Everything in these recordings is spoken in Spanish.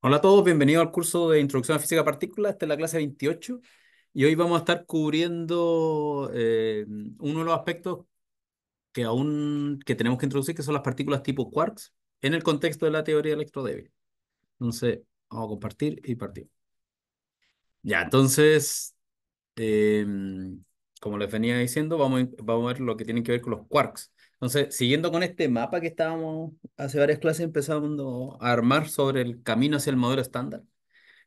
Hola a todos, bienvenidos al curso de Introducción a Física Partícula. Esta es la clase 28 y hoy vamos a estar cubriendo eh, uno de los aspectos que aún que tenemos que introducir, que son las partículas tipo quarks, en el contexto de la teoría electrodébil. Entonces, vamos a compartir y partir. Ya, entonces, eh, como les venía diciendo, vamos, vamos a ver lo que tiene que ver con los quarks. Entonces, siguiendo con este mapa que estábamos hace varias clases empezando a armar sobre el camino hacia el modelo estándar,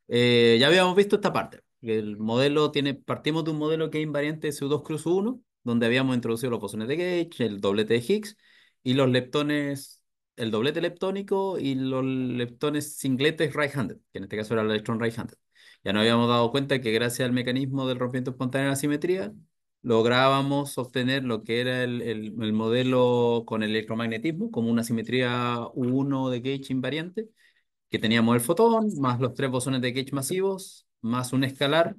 eh, ya habíamos visto esta parte. El modelo tiene, partimos de un modelo que es invariante SU2 cruz 1, donde habíamos introducido los bosones de Gauge, el doblete de Higgs y los leptones, el doblete leptónico y los leptones singletes right-handed, que en este caso era el electrón right-handed. Ya nos habíamos dado cuenta que gracias al mecanismo del rompimiento espontáneo de la simetría, lográbamos obtener lo que era el, modelo con electromagnetismo, como una simetría 1 de Gauge invariante, que teníamos el fotón, más los tres bosones de Gauge masivos, más un escalar,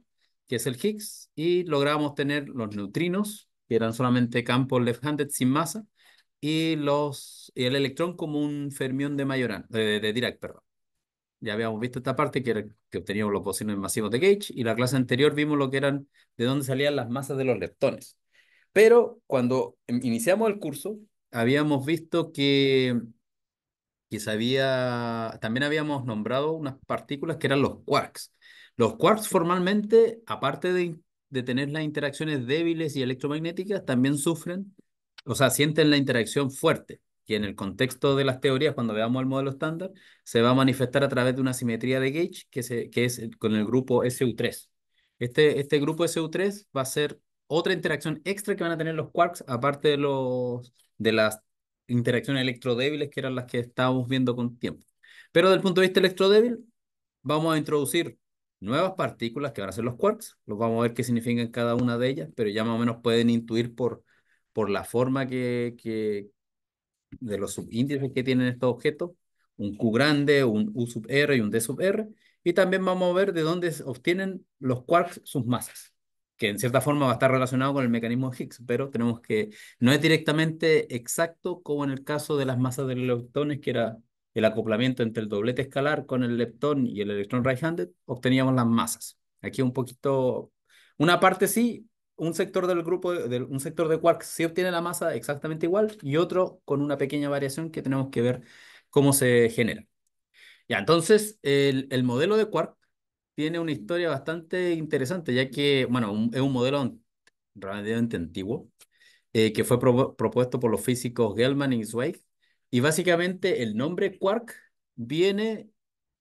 que es el Higgs, y lográbamos tener los neutrinos, que eran solamente campos left-handed sin masa, y, los, el electrón como un fermión de Majorana de, Dirac, perdón. Ya habíamos visto esta parte que, que obteníamos los posibles masivos de Gauge y la clase anterior vimos lo que eran, de dónde salían las masas de los leptones. Pero cuando em, iniciamos el curso, habíamos visto que, que también habíamos nombrado unas partículas que eran los quarks. Los quarks formalmente, aparte de, de tener las interacciones débiles y electromagnéticas, también sufren, o sea, sienten la interacción fuerte que en el contexto de las teorías, cuando veamos el modelo estándar, se va a manifestar a través de una simetría de gauge que, se, que es con el grupo SU3. Este, este grupo SU3 va a ser otra interacción extra que van a tener los quarks, aparte de, los, de las interacciones electrodébiles que eran las que estábamos viendo con tiempo. Pero desde el punto de vista electrodébil, vamos a introducir nuevas partículas que van a ser los quarks. Los vamos a ver qué significan cada una de ellas, pero ya más o menos pueden intuir por, por la forma que, que, de los subíndices que tienen estos objetos, un Q grande, un U sub R y un D sub R, y también vamos a ver de dónde obtienen los quarks sus masas, que en cierta forma va a estar relacionado con el mecanismo de Higgs, pero tenemos que, no es directamente exacto como en el caso de las masas de los leptones, que era el acoplamiento entre el doblete escalar con el leptón y el electrón right-handed, obteníamos las masas. Aquí un poquito, una parte sí, un sector del grupo, de, un sector de quarks sí obtiene la masa exactamente igual y otro con una pequeña variación que tenemos que ver cómo se genera. Ya, entonces, el, modelo de quark tiene una historia bastante interesante, ya que, bueno, es un modelo realmente antiguo, eh, que fue propuesto por los físicos gell y Zweig, y básicamente el nombre quark viene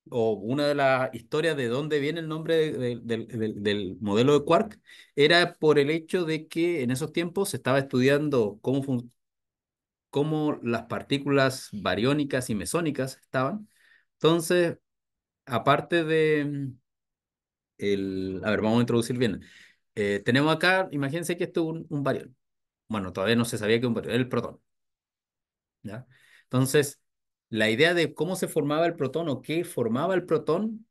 o una de las historias de dónde viene el nombre del modelo de quark, era por el hecho de que en esos tiempos se estaba estudiando cómo, cómo las partículas bariónicas y mesónicas estaban. Entonces, aparte de... Mm, el, a ver, vamos a introducir bien. Eh, tenemos acá, imagínense que esto es un, un, barión. Bueno, todavía no se sabía que un barión, el protón. ¿ya? Entonces, la idea de cómo se formaba el protón o qué formaba el protón,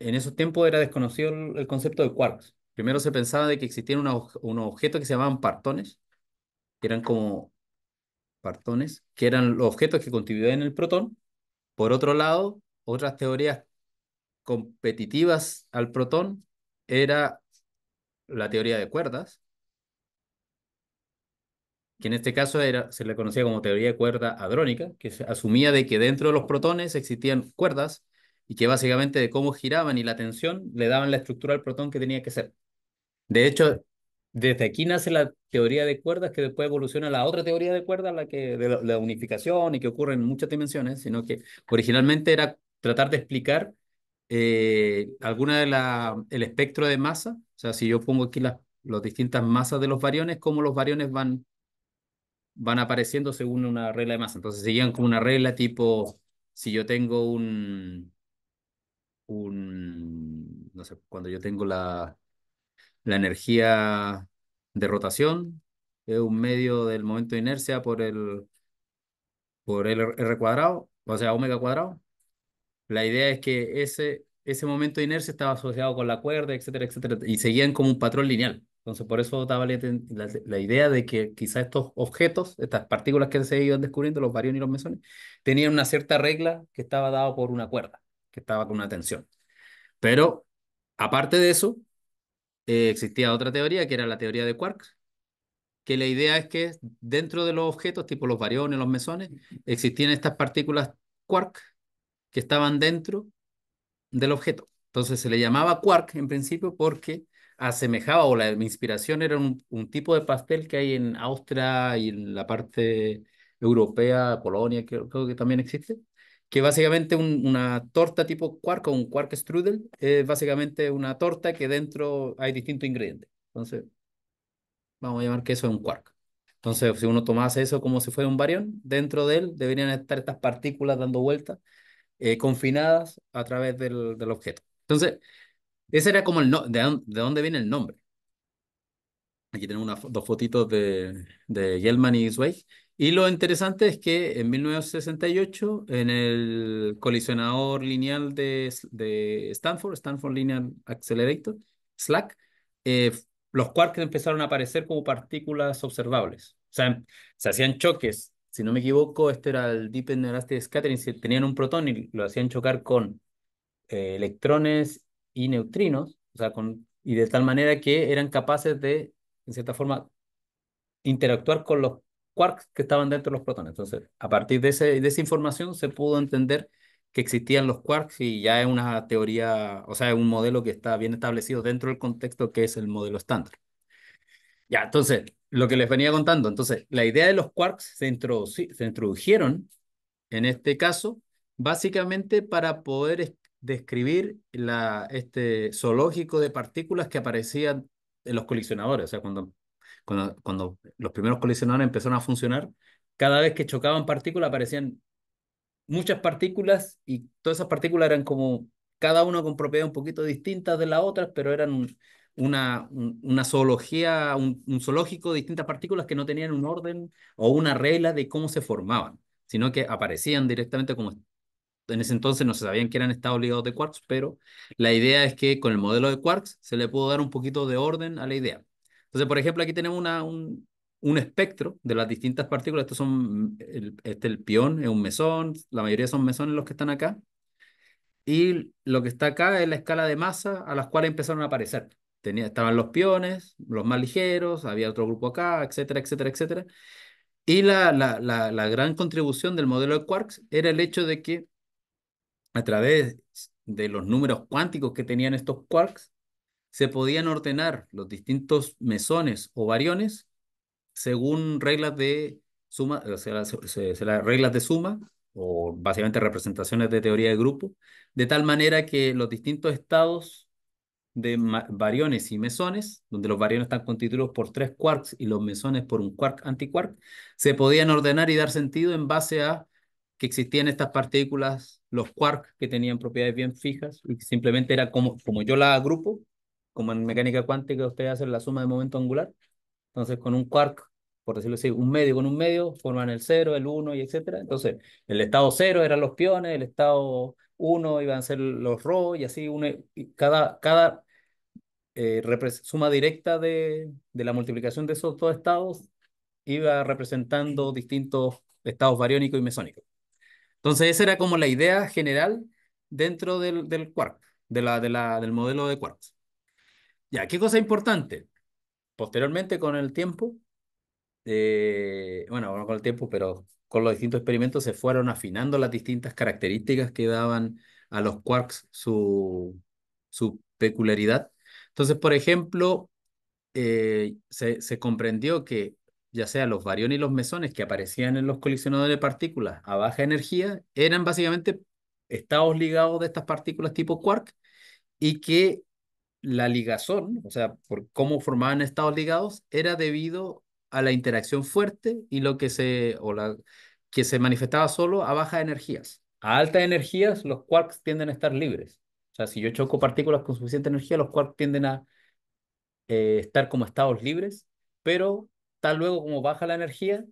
en esos tiempos era desconocido el, concepto de quarks. Primero se pensaba de que existían unos objetos que se llamaban partones, que eran como partones, que eran los objetos que contribuían el protón. Por otro lado, otras teorías competitivas al protón era la teoría de cuerdas, que en este caso era, se le conocía como teoría de cuerda hadrónica, que se asumía de que dentro de los protones existían cuerdas y que básicamente de cómo giraban y la tensión le daban la estructura al protón que tenía que ser. De hecho, desde aquí nace la teoría de cuerdas que después evoluciona a la otra teoría de cuerdas, la que de la, unificación y que ocurre en muchas dimensiones, sino que originalmente era tratar de explicar eh, alguna de la, el espectro de masa, o sea, si yo pongo aquí las, las distintas masas de los variones, cómo los variones van van apareciendo según una regla de masa. Entonces seguían como una regla tipo, si yo tengo un, un no sé, cuando yo tengo la, la energía de rotación, es un medio del momento de inercia por el, por el R cuadrado, o sea, omega cuadrado. La idea es que ese, ese momento de inercia estaba asociado con la cuerda, etcétera, etcétera, y seguían como un patrón lineal. Entonces, por eso estaba la, idea de que quizá estos objetos, estas partículas que se iban descubriendo, los bariones y los mesones, tenían una cierta regla que estaba dada por una cuerda, que estaba con una tensión. Pero, aparte de eso, eh, existía otra teoría, que era la teoría de quarks, que la idea es que dentro de los objetos, tipo los bariones, los mesones, existían estas partículas quark que estaban dentro del objeto. Entonces se le llamaba quark en principio porque asemejaba o la, inspiración era un, tipo de pastel que hay en Austria y en la parte europea, Polonia, que creo que también existe, que básicamente un, una torta tipo quark o un quark strudel, es básicamente una torta que dentro hay distintos ingredientes. Entonces, vamos a llamar que eso es un quark. Entonces, si uno tomase eso como si fuera un barión, dentro de él deberían estar estas partículas dando vueltas, eh, confinadas a través del, del objeto. Entonces, ese era como el de, dónde viene el nombre. Aquí tenemos dos fotitos de, de Gelman y Zweig. Y lo interesante es que en 1968, en el colisionador lineal de, Stanford, Stanford Linear Accelerator, SLAC, eh, los quarks empezaron a aparecer como partículas observables. O sea, se hacían choques. Si no me equivoco, este era el Deep Energy Scattering. Tenían un protón y lo hacían chocar con eh, electrones y neutrinos, o sea, con, y de tal manera que eran capaces de, en cierta forma, interactuar con los quarks que estaban dentro de los protones. Entonces, a partir de, esa información se pudo entender que existían los quarks y ya es una teoría, o sea, es un modelo que está bien establecido dentro del contexto que es el modelo estándar. Ya, entonces, lo que les venía contando, entonces, la idea de los quarks se, se introdujeron, en este caso, básicamente para poder describir la, este zoológico de partículas que aparecían en los coleccionadores. O sea, cuando, cuando, los primeros coleccionadores empezaron a funcionar, cada vez que chocaban partículas aparecían muchas partículas y todas esas partículas eran como cada una con propiedades un poquito distintas de las otras, pero eran una, una zoología, un zoológico de distintas partículas que no tenían un orden o una regla de cómo se formaban, sino que aparecían directamente como en ese entonces no se sabían que eran estados ligados de quarks, pero la idea es que con el modelo de quarks se le pudo dar un poquito de orden a la idea. Entonces, por ejemplo, aquí tenemos una, un, espectro de las distintas partículas. Estos son, el, este el pión es un mesón, la mayoría son mesones los que están acá. Y lo que está acá es la escala de masa a las cuales empezaron a aparecer. Tenía, estaban los piones, los más ligeros, había otro grupo acá, etcétera, etcétera, etcétera. Y la gran contribución del modelo de quarks era el hecho de que a través de los números cuánticos que tenían estos quarks, se podían ordenar los distintos mesones o variones según reglas de suma, o sea, reglas de suma o básicamente representaciones de teoría de grupo, de tal manera que los distintos estados de variones y mesones, donde los variones están constituidos por tres quarks y los mesones por un quark antiquark, se podían ordenar y dar sentido en base a que existían estas partículas los quarks que tenían propiedades bien fijas y simplemente era como, como yo la agrupo, como en mecánica cuántica ustedes hace la suma de momento angular, entonces con un quark, por decirlo así, un medio con un medio, forman el 0, el 1 y etcétera. Entonces el estado 0 eran los piones, el estado 1 iban a ser los rho y así uno, cada, cada eh, suma directa de, la multiplicación de esos dos estados iba representando distintos estados bariónicos y mesónicos. Entonces, esa era como la idea general dentro del, quark, de la, de la, del modelo de quarks. Ya, ¿qué cosa importante? Posteriormente, con el tiempo, eh, bueno, no con el tiempo, pero con los distintos experimentos se fueron afinando las distintas características que daban a los quarks su, su peculiaridad. Entonces, por ejemplo, eh, se, se comprendió que ya sea los variones y los mesones que aparecían en los colisionadores de partículas a baja energía, eran básicamente estados ligados de estas partículas tipo quark y que la ligazón, o sea, por cómo formaban estados ligados, era debido a la interacción fuerte y lo que se, o la, que se manifestaba solo a bajas energías. A altas energías los quarks tienden a estar libres. O sea, si yo choco partículas con suficiente energía, los quarks tienden a eh, estar como estados libres, pero luego como baja la energía,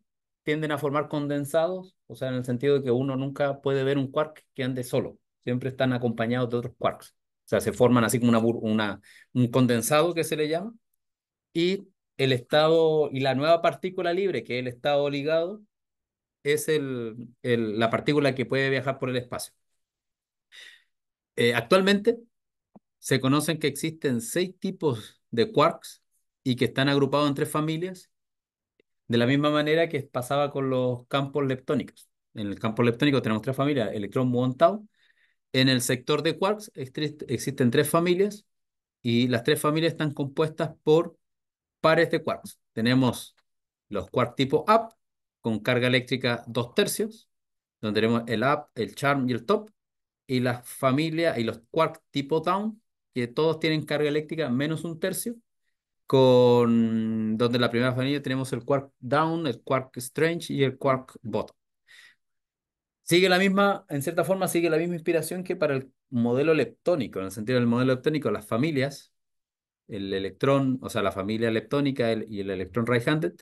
tienden a formar condensados, o sea, en el sentido de que uno nunca puede ver un quark que ande solo, siempre están acompañados de otros quarks. O sea, se forman así como una, una, un condensado que se le llama, y el estado, y la nueva partícula libre, que es el estado ligado, es el, la partícula que puede viajar por el espacio. Eh, actualmente se conocen que existen seis tipos de quarks y que están agrupados en tres familias de la misma manera que pasaba con los campos leptónicos. En el campo leptónico tenemos tres familias, electrón, muón, tau. En el sector de quarks existen tres familias y las tres familias están compuestas por pares de quarks. Tenemos los quarks tipo up con carga eléctrica dos tercios, donde tenemos el up, el charm y el top, y las familias y los quarks tipo down, que todos tienen carga eléctrica menos un tercio, con donde la primera familia tenemos el quark down, el quark strange y el quark bottom. Sigue la misma, en cierta forma, sigue la misma inspiración que para el modelo leptónico, en el sentido del modelo leptónico, las familias, el electrón, o sea, la familia leptónica y el electrón right-handed,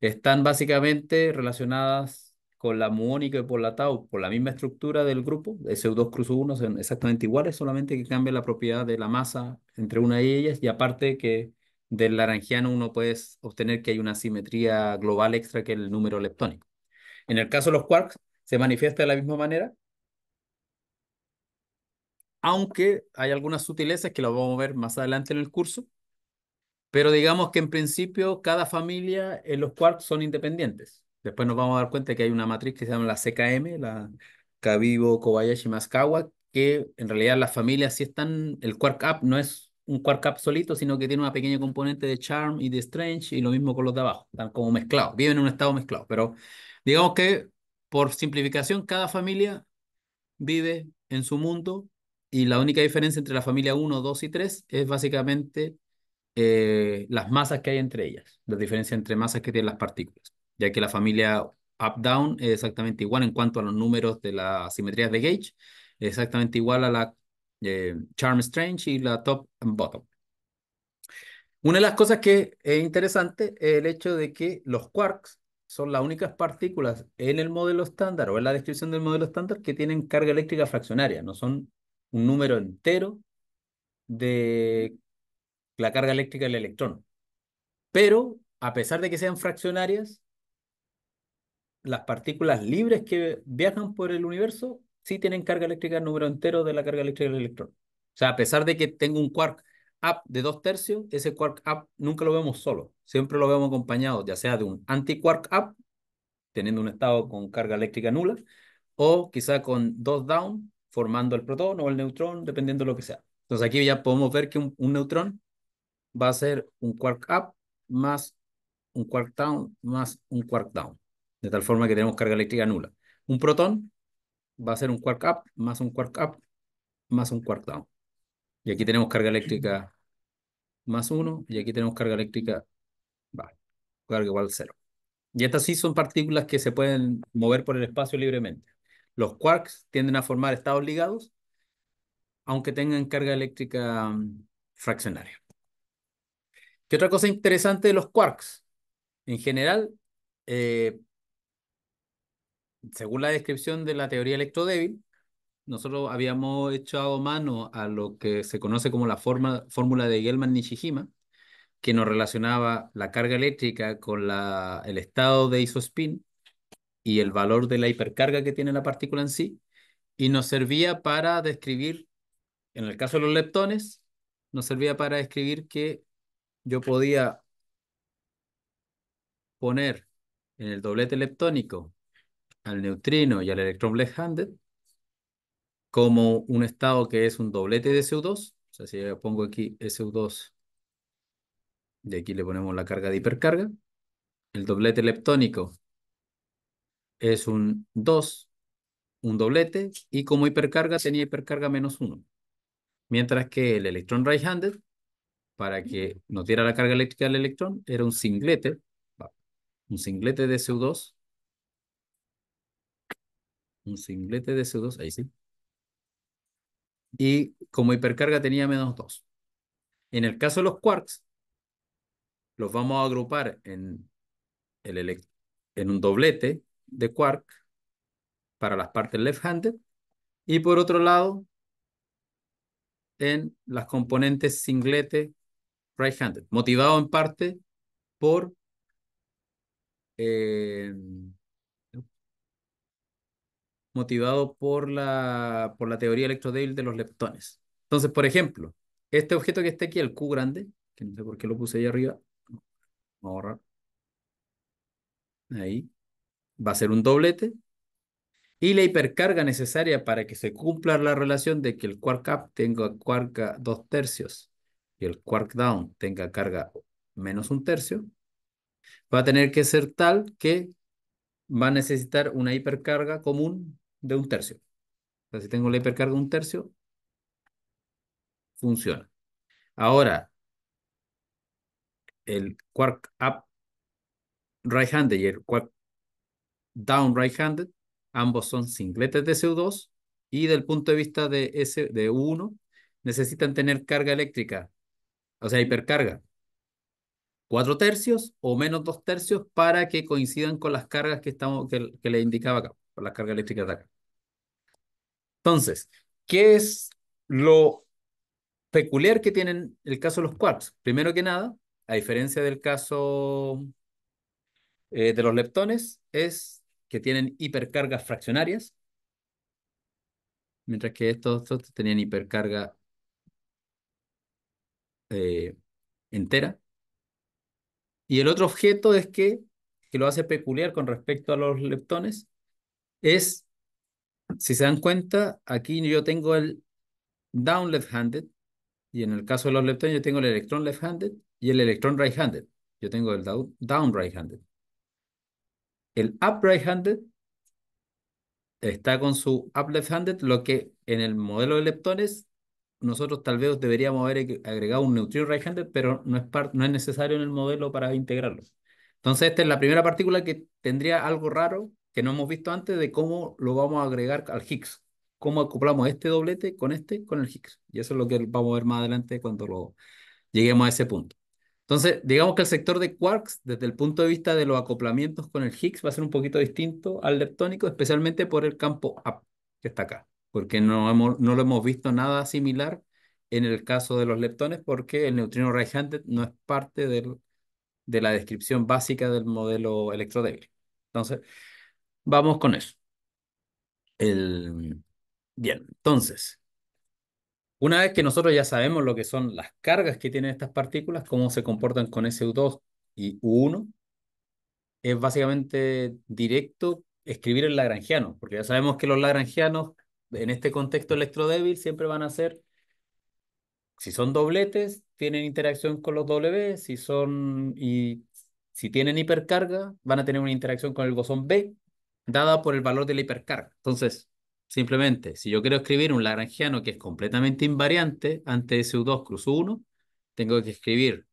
están básicamente relacionadas con la muónica y por la tau, por la misma estructura del grupo, SU2 cruz 1 son exactamente iguales, solamente que cambia la propiedad de la masa entre una y ellas, y aparte que del laranjiano uno puede obtener que hay una simetría global extra que el número leptónico. En el caso de los quarks, se manifiesta de la misma manera, aunque hay algunas sutilezas que las vamos a ver más adelante en el curso, pero digamos que en principio cada familia en eh, los quarks son independientes. Después nos vamos a dar cuenta que hay una matriz que se llama la CKM, la Kabibo, Kobayashi, Maskawa, que en realidad las familias sí están, el quark up no es un quark solito, sino que tiene una pequeña componente de charm y de strange, y lo mismo con los de abajo, están como mezclados, viven en un estado mezclado, pero digamos que por simplificación, cada familia vive en su mundo y la única diferencia entre la familia 1, 2 y 3 es básicamente eh, las masas que hay entre ellas, la diferencia entre masas que tienen las partículas, ya que la familia up-down es exactamente igual en cuanto a los números de las simetrías de gauge, es exactamente igual a la eh, Charm Strange y la Top and Bottom. Una de las cosas que es interesante es el hecho de que los quarks son las únicas partículas en el modelo estándar o en la descripción del modelo estándar que tienen carga eléctrica fraccionaria, no son un número entero de la carga eléctrica del electrón. Pero a pesar de que sean fraccionarias, las partículas libres que viajan por el universo sí tienen carga eléctrica número entero de la carga eléctrica del electrón. O sea, a pesar de que tengo un quark up de dos tercios, ese quark up nunca lo vemos solo, siempre lo vemos acompañado, ya sea de un anti-quark up, teniendo un estado con carga eléctrica nula, o quizá con dos down, formando el protón o el neutrón, dependiendo de lo que sea. Entonces aquí ya podemos ver que un, un neutrón va a ser un quark up más un quark down más un quark down, de tal forma que tenemos carga eléctrica nula. Un protón va a ser un quark up, más un quark up, más un quark down. Y aquí tenemos carga eléctrica más uno, y aquí tenemos carga eléctrica, vale, carga igual a 0. Y estas sí son partículas que se pueden mover por el espacio libremente. Los quarks tienden a formar estados ligados, aunque tengan carga eléctrica mm, fraccionaria. ¿Qué otra cosa interesante de los quarks? En general, eh, según la descripción de la teoría electrodébil, nosotros habíamos echado mano a lo que se conoce como la forma, fórmula de Gelman-Nishijima, que nos relacionaba la carga eléctrica con la, el estado de isospin y el valor de la hipercarga que tiene la partícula en sí, y nos servía para describir, en el caso de los leptones, nos servía para describir que yo podía poner en el doblete leptónico al neutrino y al electrón left-handed como un estado que es un doblete de SU2. O sea, si yo pongo aquí SU2 de aquí le ponemos la carga de hipercarga, el doblete leptónico es un 2, un doblete, y como hipercarga tenía hipercarga menos 1. Mientras que el electrón right-handed, para que nos diera la carga eléctrica del electrón, era un singlete, un singlete de SU2 un singlete de CO2, ahí sí. Y como hipercarga tenía menos 2. En el caso de los quarks, los vamos a agrupar en, el en un doblete de quark para las partes left-handed y por otro lado en las componentes singlete right-handed, motivado en parte por eh, motivado por la, por la teoría electrodébil de los leptones. Entonces, por ejemplo, este objeto que está aquí, el Q grande, que no sé por qué lo puse ahí arriba, a Ahí. Va a ser un doblete. Y la hipercarga necesaria para que se cumpla la relación de que el quark up tenga carga dos tercios y el quark down tenga carga menos un tercio, va a tener que ser tal que va a necesitar una hipercarga común de un tercio. si tengo la hipercarga de un tercio, funciona. Ahora, el quark up right-handed y el quark down right-handed, ambos son singletes de CO2 y del punto de vista de, ese de U1, necesitan tener carga eléctrica, o sea, hipercarga, Cuatro tercios o menos dos tercios para que coincidan con las cargas que, estamos, que, indicaba acá, con las cargas eléctricas de acá. Entonces, ¿qué es lo peculiar que tienen el caso de los quarks? Primero que nada, a diferencia del caso eh, de los leptones, es que tienen hipercargas fraccionarias, mientras que estos, estos tenían hipercarga eh, entera. Y el otro objeto es que, que lo hace peculiar con respecto a los leptones, es si se dan cuenta, aquí yo tengo el down left-handed y en el caso de los leptones yo tengo el electrón left-handed y el electrón right-handed. Yo tengo el down, right-handed. El up right-handed está con su up left-handed, lo que en el modelo de leptones nosotros tal vez deberíamos haber agregado un neutrino right-handed, pero no es, no es necesario en el modelo para integrarlo. Entonces esta es la primera partícula que tendría algo raro que no hemos visto antes de cómo lo vamos a agregar al Higgs, cómo acoplamos este doblete con este, con el Higgs. Y eso es lo que vamos a ver más adelante cuando lo, lleguemos a ese punto. Entonces, digamos que el sector de quarks, desde el punto de vista de los acoplamientos con el Higgs, va a ser un poquito distinto al leptónico, especialmente por el campo up que está acá, porque no, hemos, no lo hemos visto nada similar en el caso de los leptones, porque el neutrino right no es parte del, de la descripción básica del modelo electrodébil. Entonces, Vamos con eso. Bien, entonces, una vez que nosotros ya sabemos lo que son las cargas que tienen estas partículas, cómo se comportan con SU2 y U1, es básicamente directo escribir el lagrangiano, porque ya sabemos que los lagrangianos en este contexto electrodébil siempre van a ser, si son dobletes, tienen interacción con los W, si son y si tienen hipercarga, van a tener una interacción con el bosón B, dada por el valor de la hipercarga. Entonces, simplemente, si yo quiero escribir un lagrangiano que es completamente invariante ante SU2 cruz 1, tengo que escribir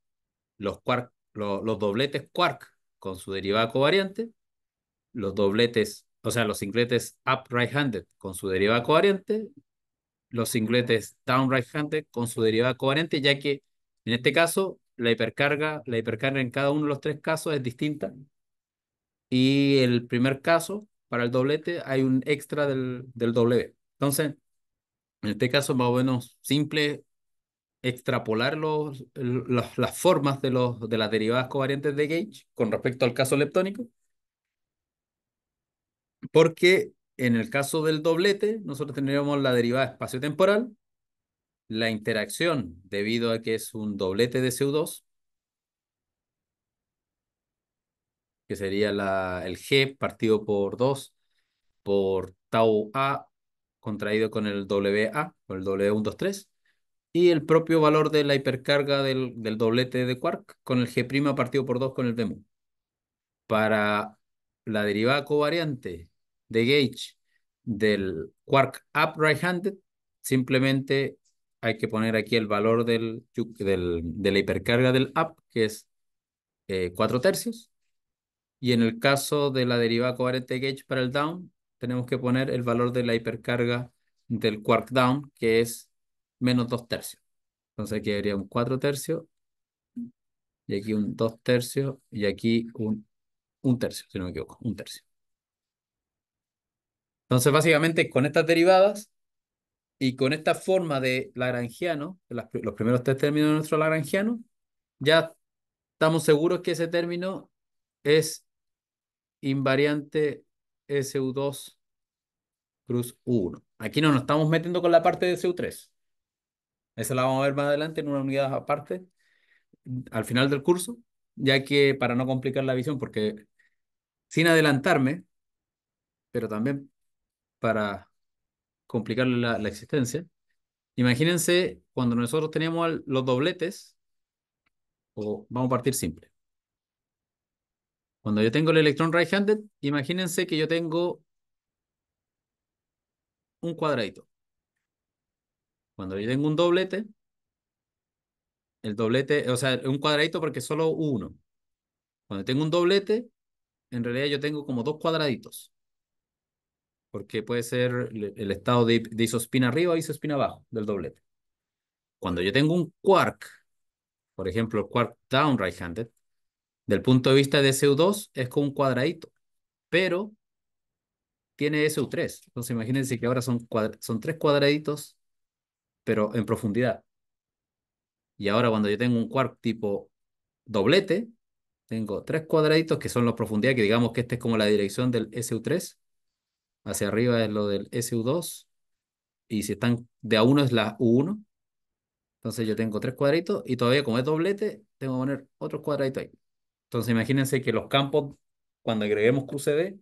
los, dobletes quark con su derivada covariante, los dobletes, o sea, los singletes up right-handed con su derivada covariante, los singletes down right-handed con su derivada covariante, ya que en este caso la hipercarga, la hipercarga en cada uno de los tres casos es distinta y el primer caso, para el doblete, hay un extra del, del W. Entonces, en este caso, más o menos simple, extrapolar los, las formas de, los, de las derivadas covariantes de Gauge con respecto al caso leptónico. Porque en el caso del doblete, nosotros tendríamos la derivada espacio-temporal, la interacción debido a que es un doblete de CO2 que sería la, el G partido por 2 por tau A contraído con el WA, con el W123, y el propio valor de la hipercarga del, doblete de quark con el G' partido por 2 con el DEMU. Para la derivada covariante de gauge del quark up right handed simplemente hay que poner aquí el valor del, del, de la hipercarga del up, que es eh, 4 tercios, y en el caso de la derivada coherente de gauge para el down, tenemos que poner el valor de la hipercarga del quark down, que es menos 2 tercios. Entonces aquí habría un 4 tercios, y aquí un 2 tercios, y aquí un, un tercio, si no me equivoco, un tercio. Entonces básicamente con estas derivadas y con esta forma de lagrangiano, los primeros tres términos de nuestro lagrangiano, ya estamos seguros que ese término es invariante SU2 cruz 1. Aquí no nos estamos metiendo con la parte de SU3. Esa la vamos a ver más adelante en una unidad aparte, al final del curso, ya que para no complicar la visión, porque sin adelantarme, pero también para complicar la, la existencia, imagínense cuando nosotros teníamos los dobletes, o vamos a partir simple. Cuando yo tengo el electrón right-handed, imagínense que yo tengo un cuadradito. Cuando yo tengo un doblete, el doblete, o sea, un cuadradito porque solo uno. Cuando tengo un doblete, en realidad yo tengo como dos cuadraditos. Porque puede ser el estado de, de isospina arriba o isospina abajo del doblete. Cuando yo tengo un quark, por ejemplo, el quark down right-handed, del punto de vista de SU2 es como un cuadradito, pero tiene SU3. Entonces imagínense que ahora son, son tres cuadraditos, pero en profundidad. Y ahora cuando yo tengo un quark tipo doblete, tengo tres cuadraditos que son los profundidad, que digamos que este es como la dirección del SU3. Hacia arriba es lo del SU2. Y si están de a uno es la U1. Entonces yo tengo tres cuadraditos y todavía como es doblete, tengo que poner otro cuadradito ahí. Entonces imagínense que los campos, cuando agreguemos QCD,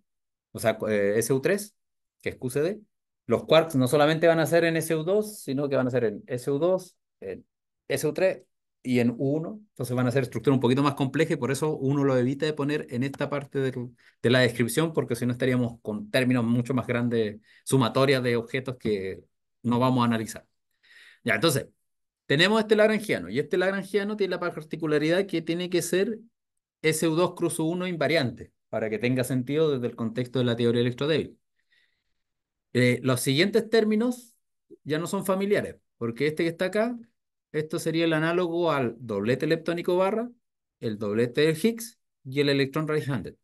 o sea, eh, SU3, que es QCD, los quarks no solamente van a ser en SU2, sino que van a ser en SU2, en SU3 y en U1. Entonces van a ser estructuras un poquito más complejas y por eso uno lo evita de poner en esta parte de la descripción, porque si no estaríamos con términos mucho más grandes, sumatorias de objetos que no vamos a analizar. Ya, entonces, tenemos este lagrangiano y este lagrangiano tiene la particularidad que tiene que ser SU2 cruz 1 invariante, para que tenga sentido desde el contexto de la teoría electrodébil. Eh, los siguientes términos ya no son familiares, porque este que está acá, esto sería el análogo al doblete leptónico barra, el doblete del Higgs y el electrón right-handed.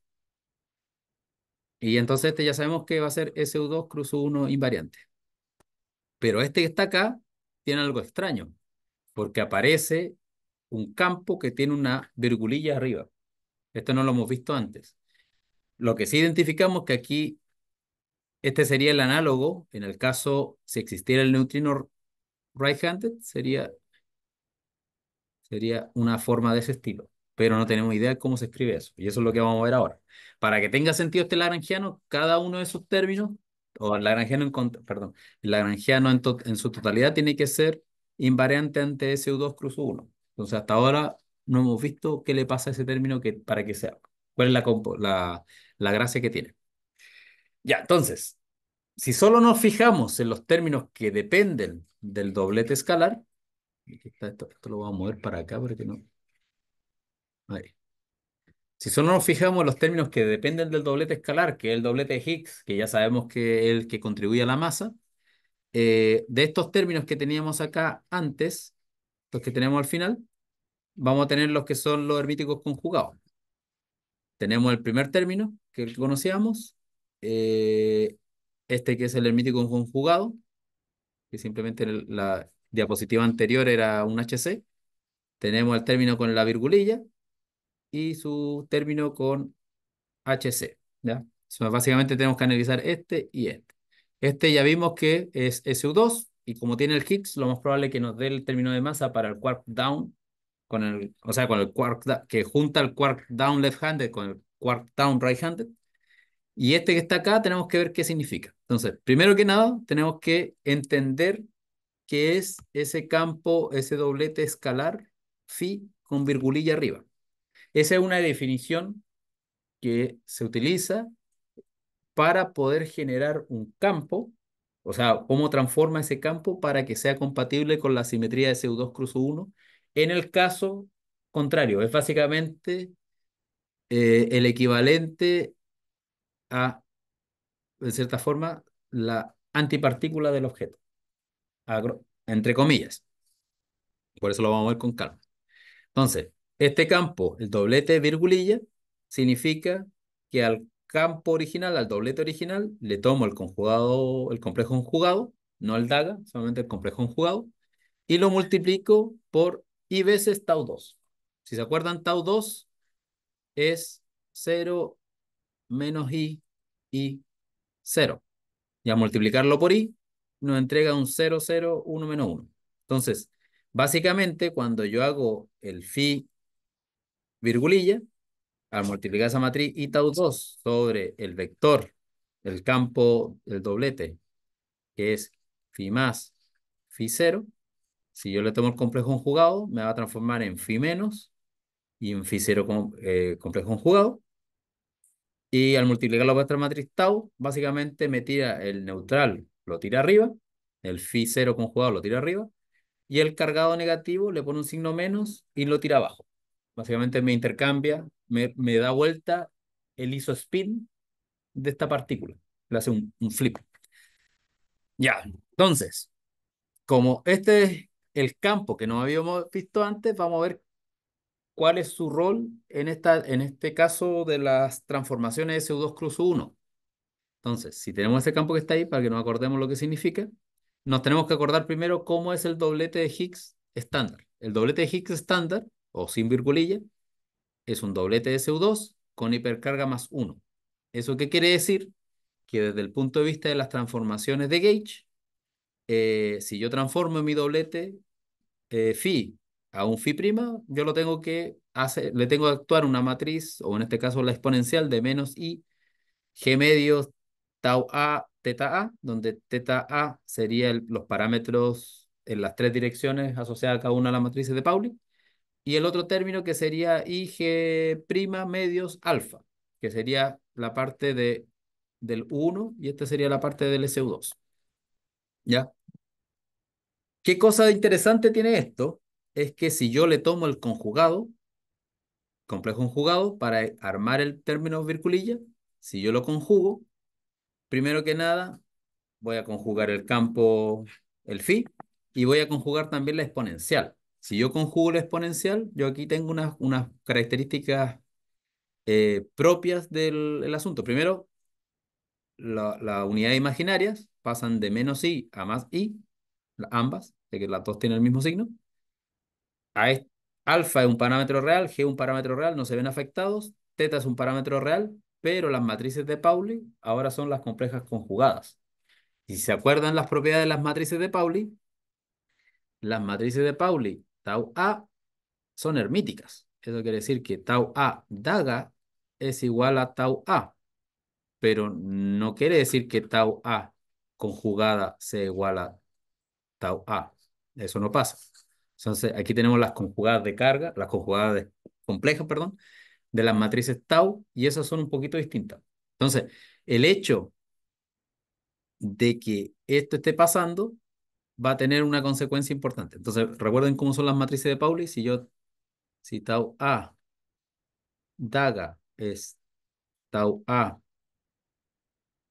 Y entonces este ya sabemos que va a ser SU2 cruz 1 invariante. Pero este que está acá tiene algo extraño, porque aparece un campo que tiene una virgulilla arriba. Esto no lo hemos visto antes. Lo que sí identificamos que aquí este sería el análogo, en el caso, si existiera el neutrino right-handed, sería, sería una forma de ese estilo pero no tenemos idea de cómo se escribe eso. Y eso es lo que vamos a ver ahora. Para que tenga sentido este lagrangiano, cada uno de esos términos, o el lagrangiano en, perdón, su totalidad tiene que ser invariante ante SU2 cruz 1. Entonces, hasta ahora no hemos visto qué le pasa a ese término que, para que sea, cuál es la, la, gracia que tiene. Ya, entonces, si solo nos fijamos en los términos que dependen del doblete escalar, esto, lo voy a mover para acá porque no... Ahí. Si solo nos fijamos en los términos que dependen del doblete escalar, que es el doblete Higgs, que ya sabemos que es el que contribuye a la masa, eh, de estos términos que teníamos acá antes, los que tenemos al final, vamos a tener los que son los hermíticos conjugados. Tenemos el primer término que conocíamos, eh, este que es el hermítico conjugado, que simplemente en la diapositiva anterior era un HC. Tenemos el término con la virgulilla y su término con HC. ¿ya? básicamente tenemos que analizar este y este. Este ya vimos que es SU2 y como tiene el Higgs, lo más probable que nos dé el término de masa para el quark down con el, o sea, con el quark, que junta el quark down left-handed con el quark down right-handed. Y este que está acá tenemos que ver qué significa. Entonces, primero que nada, tenemos que entender qué es ese campo, ese doblete escalar phi con virgulilla arriba. Esa es una definición que se utiliza para poder generar un campo, o sea, cómo transforma ese campo para que sea compatible con la simetría de su 2 cruz 1 en el caso contrario, es básicamente eh, el equivalente a, en cierta forma, la antipartícula del objeto, entre comillas. Por eso lo vamos a ver con calma. Entonces, este campo, el doblete virgulilla, significa que al campo original, al doblete original, le tomo el conjugado, el complejo conjugado, no el daga, solamente el complejo conjugado, y lo multiplico por y veces tau 2. Si se acuerdan, tau 2 es 0 menos i y 0. Y al multiplicarlo por i nos entrega un 0, 0, 1 menos 1. Entonces, básicamente cuando yo hago el phi virgulilla, al multiplicar esa matriz i tau 2 sobre el vector, el campo, el doblete, que es phi más phi 0, si yo le tomo el complejo conjugado, me va a transformar en phi menos y en phi cero eh, complejo conjugado. Y al multiplicarlo la esta matriz tau, básicamente me tira el neutral, lo tira arriba, el phi cero conjugado lo tira arriba, y el cargado negativo le pone un signo menos y lo tira abajo. Básicamente me intercambia, me, da vuelta el isospin de esta partícula. Le hace un, un flip. Ya, entonces, como este el campo que no habíamos visto antes, vamos a ver cuál es su rol en, esta, en este caso de las transformaciones SU2 cruz 1. Entonces, si tenemos ese campo que está ahí, para que nos acordemos lo que significa, nos tenemos que acordar primero cómo es el doblete de Higgs estándar. El doblete de Higgs estándar, o sin virgulilla, es un doblete de SU2 con hipercarga más 1. ¿Eso qué quiere decir? Que desde el punto de vista de las transformaciones de gauge, eh, si yo transformo mi doblete phi eh, a un phi prima, yo lo tengo que hacer, le tengo que actuar una matriz, o en este caso la exponencial de menos i, g medios tau a, teta a, donde teta a sería los parámetros en las tres direcciones asociadas a cada una de las matrices de Pauli, y el otro término que sería i g prima medios alfa, que sería la parte de, del 1 y esta sería la parte del SU2. ¿Ya? ¿Qué cosa interesante tiene esto? Es que si yo le tomo el conjugado, complejo conjugado, para armar el término virculilla, si yo lo conjugo, primero que nada voy a conjugar el campo, el phi, y voy a conjugar también la exponencial. Si yo conjugo la exponencial, yo aquí tengo unas, unas características eh, propias del asunto. Primero, las la unidades imaginarias pasan de menos i a más i, ambas, de que las dos tienen el mismo signo. A alfa es un parámetro real, G es un parámetro real, no se ven afectados, teta es un parámetro real, pero las matrices de Pauli ahora son las complejas conjugadas. Y si se acuerdan las propiedades de las matrices de Pauli, las matrices de Pauli, tau A, son hermíticas. Eso quiere decir que tau A daga es igual a tau A, pero no quiere decir que tau A conjugada sea igual a tau A. Eso no pasa. Entonces, aquí tenemos las conjugadas de carga, las conjugadas complejas, perdón, de las matrices tau, y esas son un poquito distintas. Entonces, el hecho de que esto esté pasando va a tener una consecuencia importante. Entonces, recuerden cómo son las matrices de Pauli. Si yo, si tau A, daga es tau A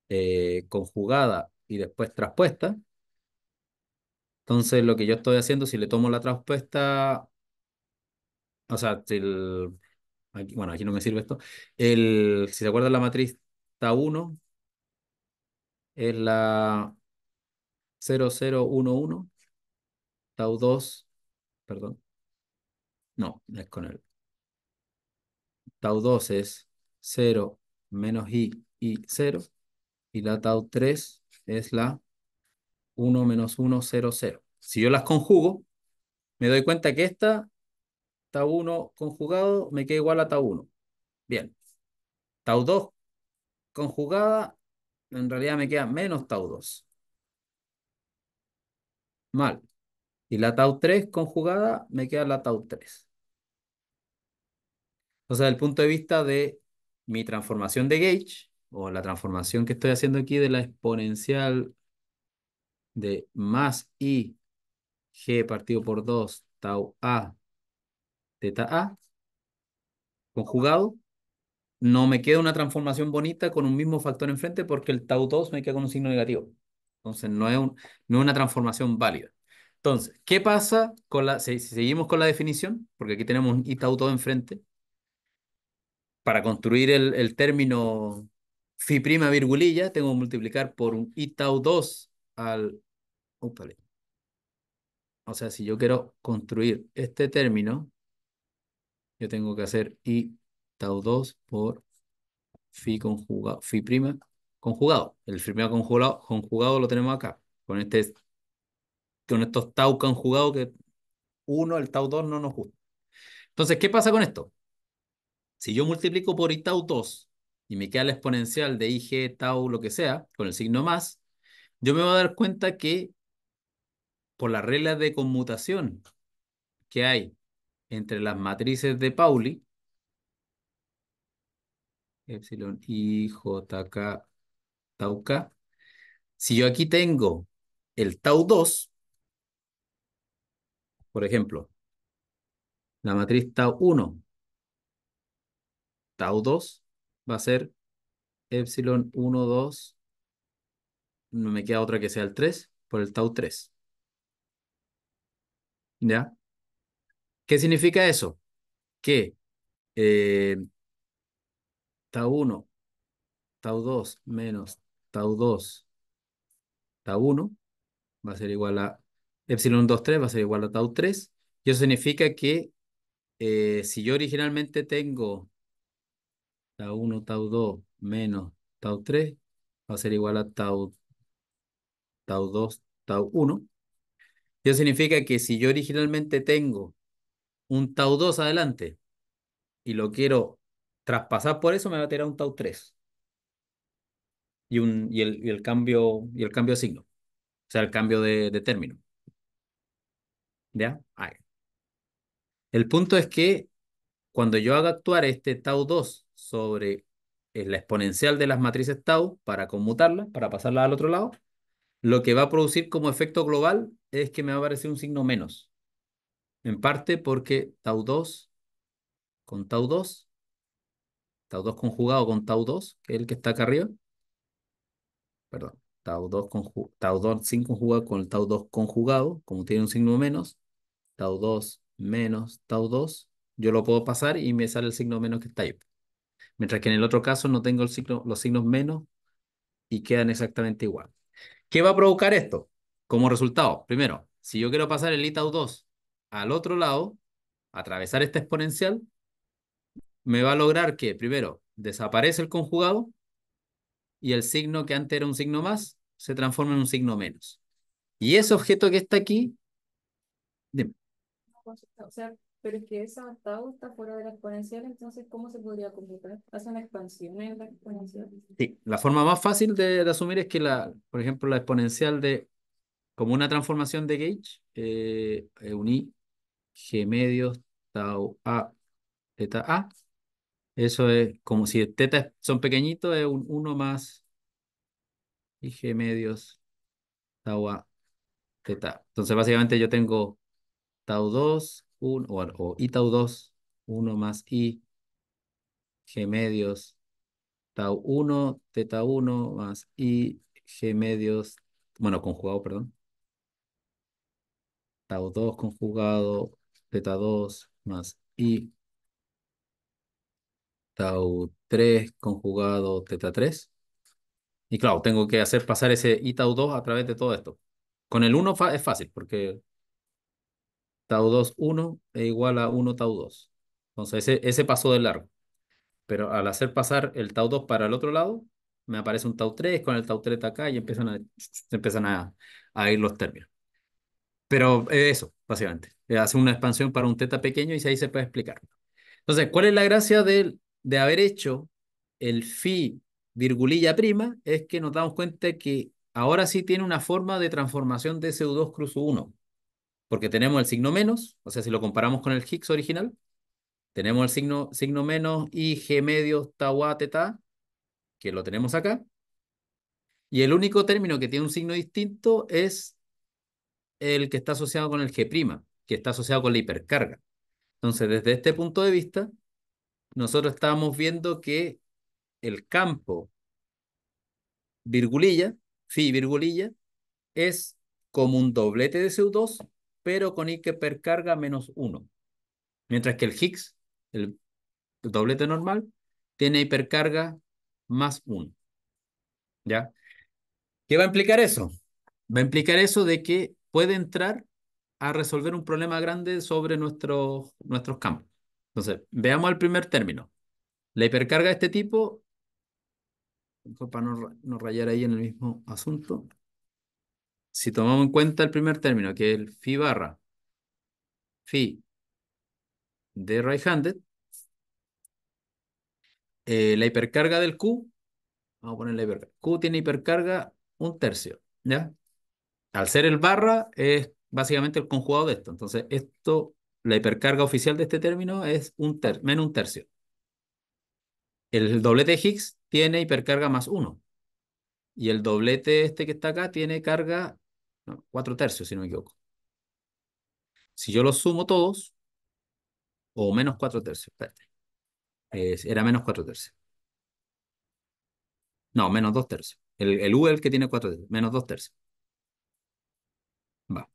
eh, conjugada y después traspuesta, entonces, lo que yo estoy haciendo, si le tomo la transpuesta. o sea, el, bueno, aquí no me sirve esto, el, si se acuerdan la matriz tau 1 es la 0011, Tau2, perdón, no, es con el, Tau2 es 0 menos i y 0, y la Tau3 es la 1 menos 1, 0, 0. Si yo las conjugo, me doy cuenta que esta, tau 1 conjugado, me queda igual a tau 1. Bien. Tau 2 conjugada, en realidad me queda menos tau 2. Mal. Y la tau 3 conjugada, me queda la tau 3. Entonces, desde el punto de vista de mi transformación de gauge, o la transformación que estoy haciendo aquí de la exponencial de más I G partido por 2 tau A teta A conjugado. No me queda una transformación bonita con un mismo factor enfrente porque el tau 2 me queda con un signo negativo. Entonces no es, un, no es una transformación válida. Entonces, ¿qué pasa con la, si, seguimos con la definición? Porque aquí tenemos un I tau 2 enfrente. Para construir el, término phi prima virgulilla, tengo que multiplicar por un i tau 2 al o sea, si yo quiero construir este término, yo tengo que hacer I tau 2 por phi conjugado, fi prima conjugado. El primero conjugado, conjugado lo tenemos acá. Con, este, con estos tau conjugados que 1, el tau 2 no nos gusta. Entonces, ¿qué pasa con esto? Si yo multiplico por i tau 2 y me queda la exponencial de ig tau lo que sea, con el signo más, yo me voy a dar cuenta que por la regla de conmutación que hay entre las matrices de Pauli, epsilon i, jk, tau k, si yo aquí tengo el tau 2, por ejemplo, la matriz tau 1, tau 2 va a ser epsilon 1, 2, no me queda otra que sea el 3, por el tau 3. ¿Ya? ¿Qué significa eso? Que eh, tau 1, tau 2 menos tau 2, tau 1 va a ser igual a epsilon 2, 3 va a ser igual a tau 3. Y eso significa que eh, si yo originalmente tengo tau 1, tau 2 menos tau 3 va a ser igual a tau, tau 2, tau 1. Eso significa que si yo originalmente tengo un tau 2 adelante y lo quiero traspasar por eso, me va a tirar un tau 3. Y, un, y, el, cambio, y el cambio de signo. O sea, el cambio de, término. ¿Ya? El punto es que cuando yo haga actuar este tau 2 sobre eh, la exponencial de las matrices tau para conmutarla, para pasarla al otro lado, lo que va a producir como efecto global es que me va a aparecer un signo menos. En parte porque tau 2 con tau 2, tau 2 conjugado con tau 2, que es el que está acá arriba, perdón, tau 2, sin conjugado con el tau 2 conjugado, como tiene un signo menos, tau 2 menos tau 2, yo lo puedo pasar y me sale el signo menos que está ahí. Mientras que en el otro caso no tengo los signos menos y quedan exactamente iguales. ¿Qué va a provocar esto? Como resultado, primero, si yo quiero pasar el ITAU 2 al otro lado, atravesar esta exponencial, me va a lograr que, primero, desaparece el conjugado y el signo que antes era un signo más se transforma en un signo menos. Y ese objeto que está aquí... Dime. Pues, pero es que esa tau está fuera de la exponencial, entonces ¿cómo se podría computar? ¿Hace una expansión en la exponencial? Sí, la forma más fácil de, asumir es que, la, por ejemplo, la exponencial de, como una transformación de gauge, eh, eh, un i, g medios tau a, teta a, eso es como si teta son pequeñitos, es un 1 más y g medios tau a, teta. Entonces básicamente yo tengo tau 2 1 o, o i tau 2, 1 más i, g medios, tau 1, teta 1 más i, g medios, bueno, conjugado, perdón. Tau 2 conjugado, teta 2 más i, tau 3 conjugado, teta 3. Y claro, tengo que hacer pasar ese i tau 2 a través de todo esto. Con el 1 es fácil, porque tau 2, 1 es igual a 1 tau 2. Entonces ese, ese pasó de largo. Pero al hacer pasar el tau 2 para el otro lado, me aparece un tau 3 con el tau 3 acá y empiezan a, empiezan a, ir los términos. Pero eh, eso, básicamente. Eh, hace una expansión para un teta pequeño y ahí se puede explicar. Entonces, ¿cuál es la gracia de, de haber hecho el phi virgulilla prima? Es que nos damos cuenta que ahora sí tiene una forma de transformación de SU2 cruz 1 porque tenemos el signo menos, o sea, si lo comparamos con el Higgs original, tenemos el signo, signo menos y G medio tau teta, que lo tenemos acá. Y el único término que tiene un signo distinto es el que está asociado con el G', que está asociado con la hipercarga. Entonces, desde este punto de vista, nosotros estábamos viendo que el campo virgulilla, phi virgulilla, es como un doblete de CO2 pero con hipercarga per carga menos 1. Mientras que el Higgs, el doblete normal, tiene hipercarga más 1. ¿Ya? ¿Qué va a implicar eso? Va a implicar eso de que puede entrar a resolver un problema grande sobre nuestros campos. Entonces, veamos el primer término. La hipercarga de este tipo, para no rayar ahí en el mismo asunto, si tomamos en cuenta el primer término, que es el phi barra phi de right-handed, eh, la hipercarga del Q, vamos a poner la hipercarga, Q tiene hipercarga un tercio, ¿ya? Al ser el barra es básicamente el conjugado de esto, entonces esto, la hipercarga oficial de este término es un menos un tercio. El doblete Higgs tiene hipercarga más uno. Y el doblete este que está acá tiene carga 4 tercios, si no me equivoco. Si yo los sumo todos, o menos 4 tercios, espera. Era menos 4 tercios. No, menos 2 tercios. El U, el que tiene 4 tercios, menos 2 tercios. Va.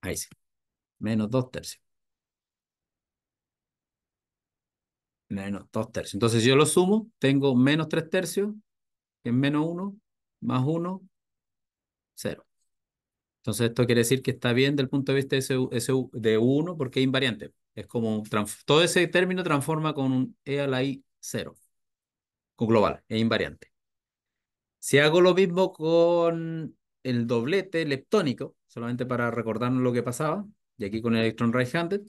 Ahí sí. Menos 2 tercios. Menos 2 tercios. Entonces, si yo los sumo, tengo menos 3 tercios, que es menos 1, más 1. 0, Entonces, esto quiere decir que está bien del punto de vista de 1 porque es invariante. Es como todo ese término transforma con un E a la I 0, con global, es invariante. Si hago lo mismo con el doblete leptónico, solamente para recordarnos lo que pasaba, y aquí con el electron right-handed,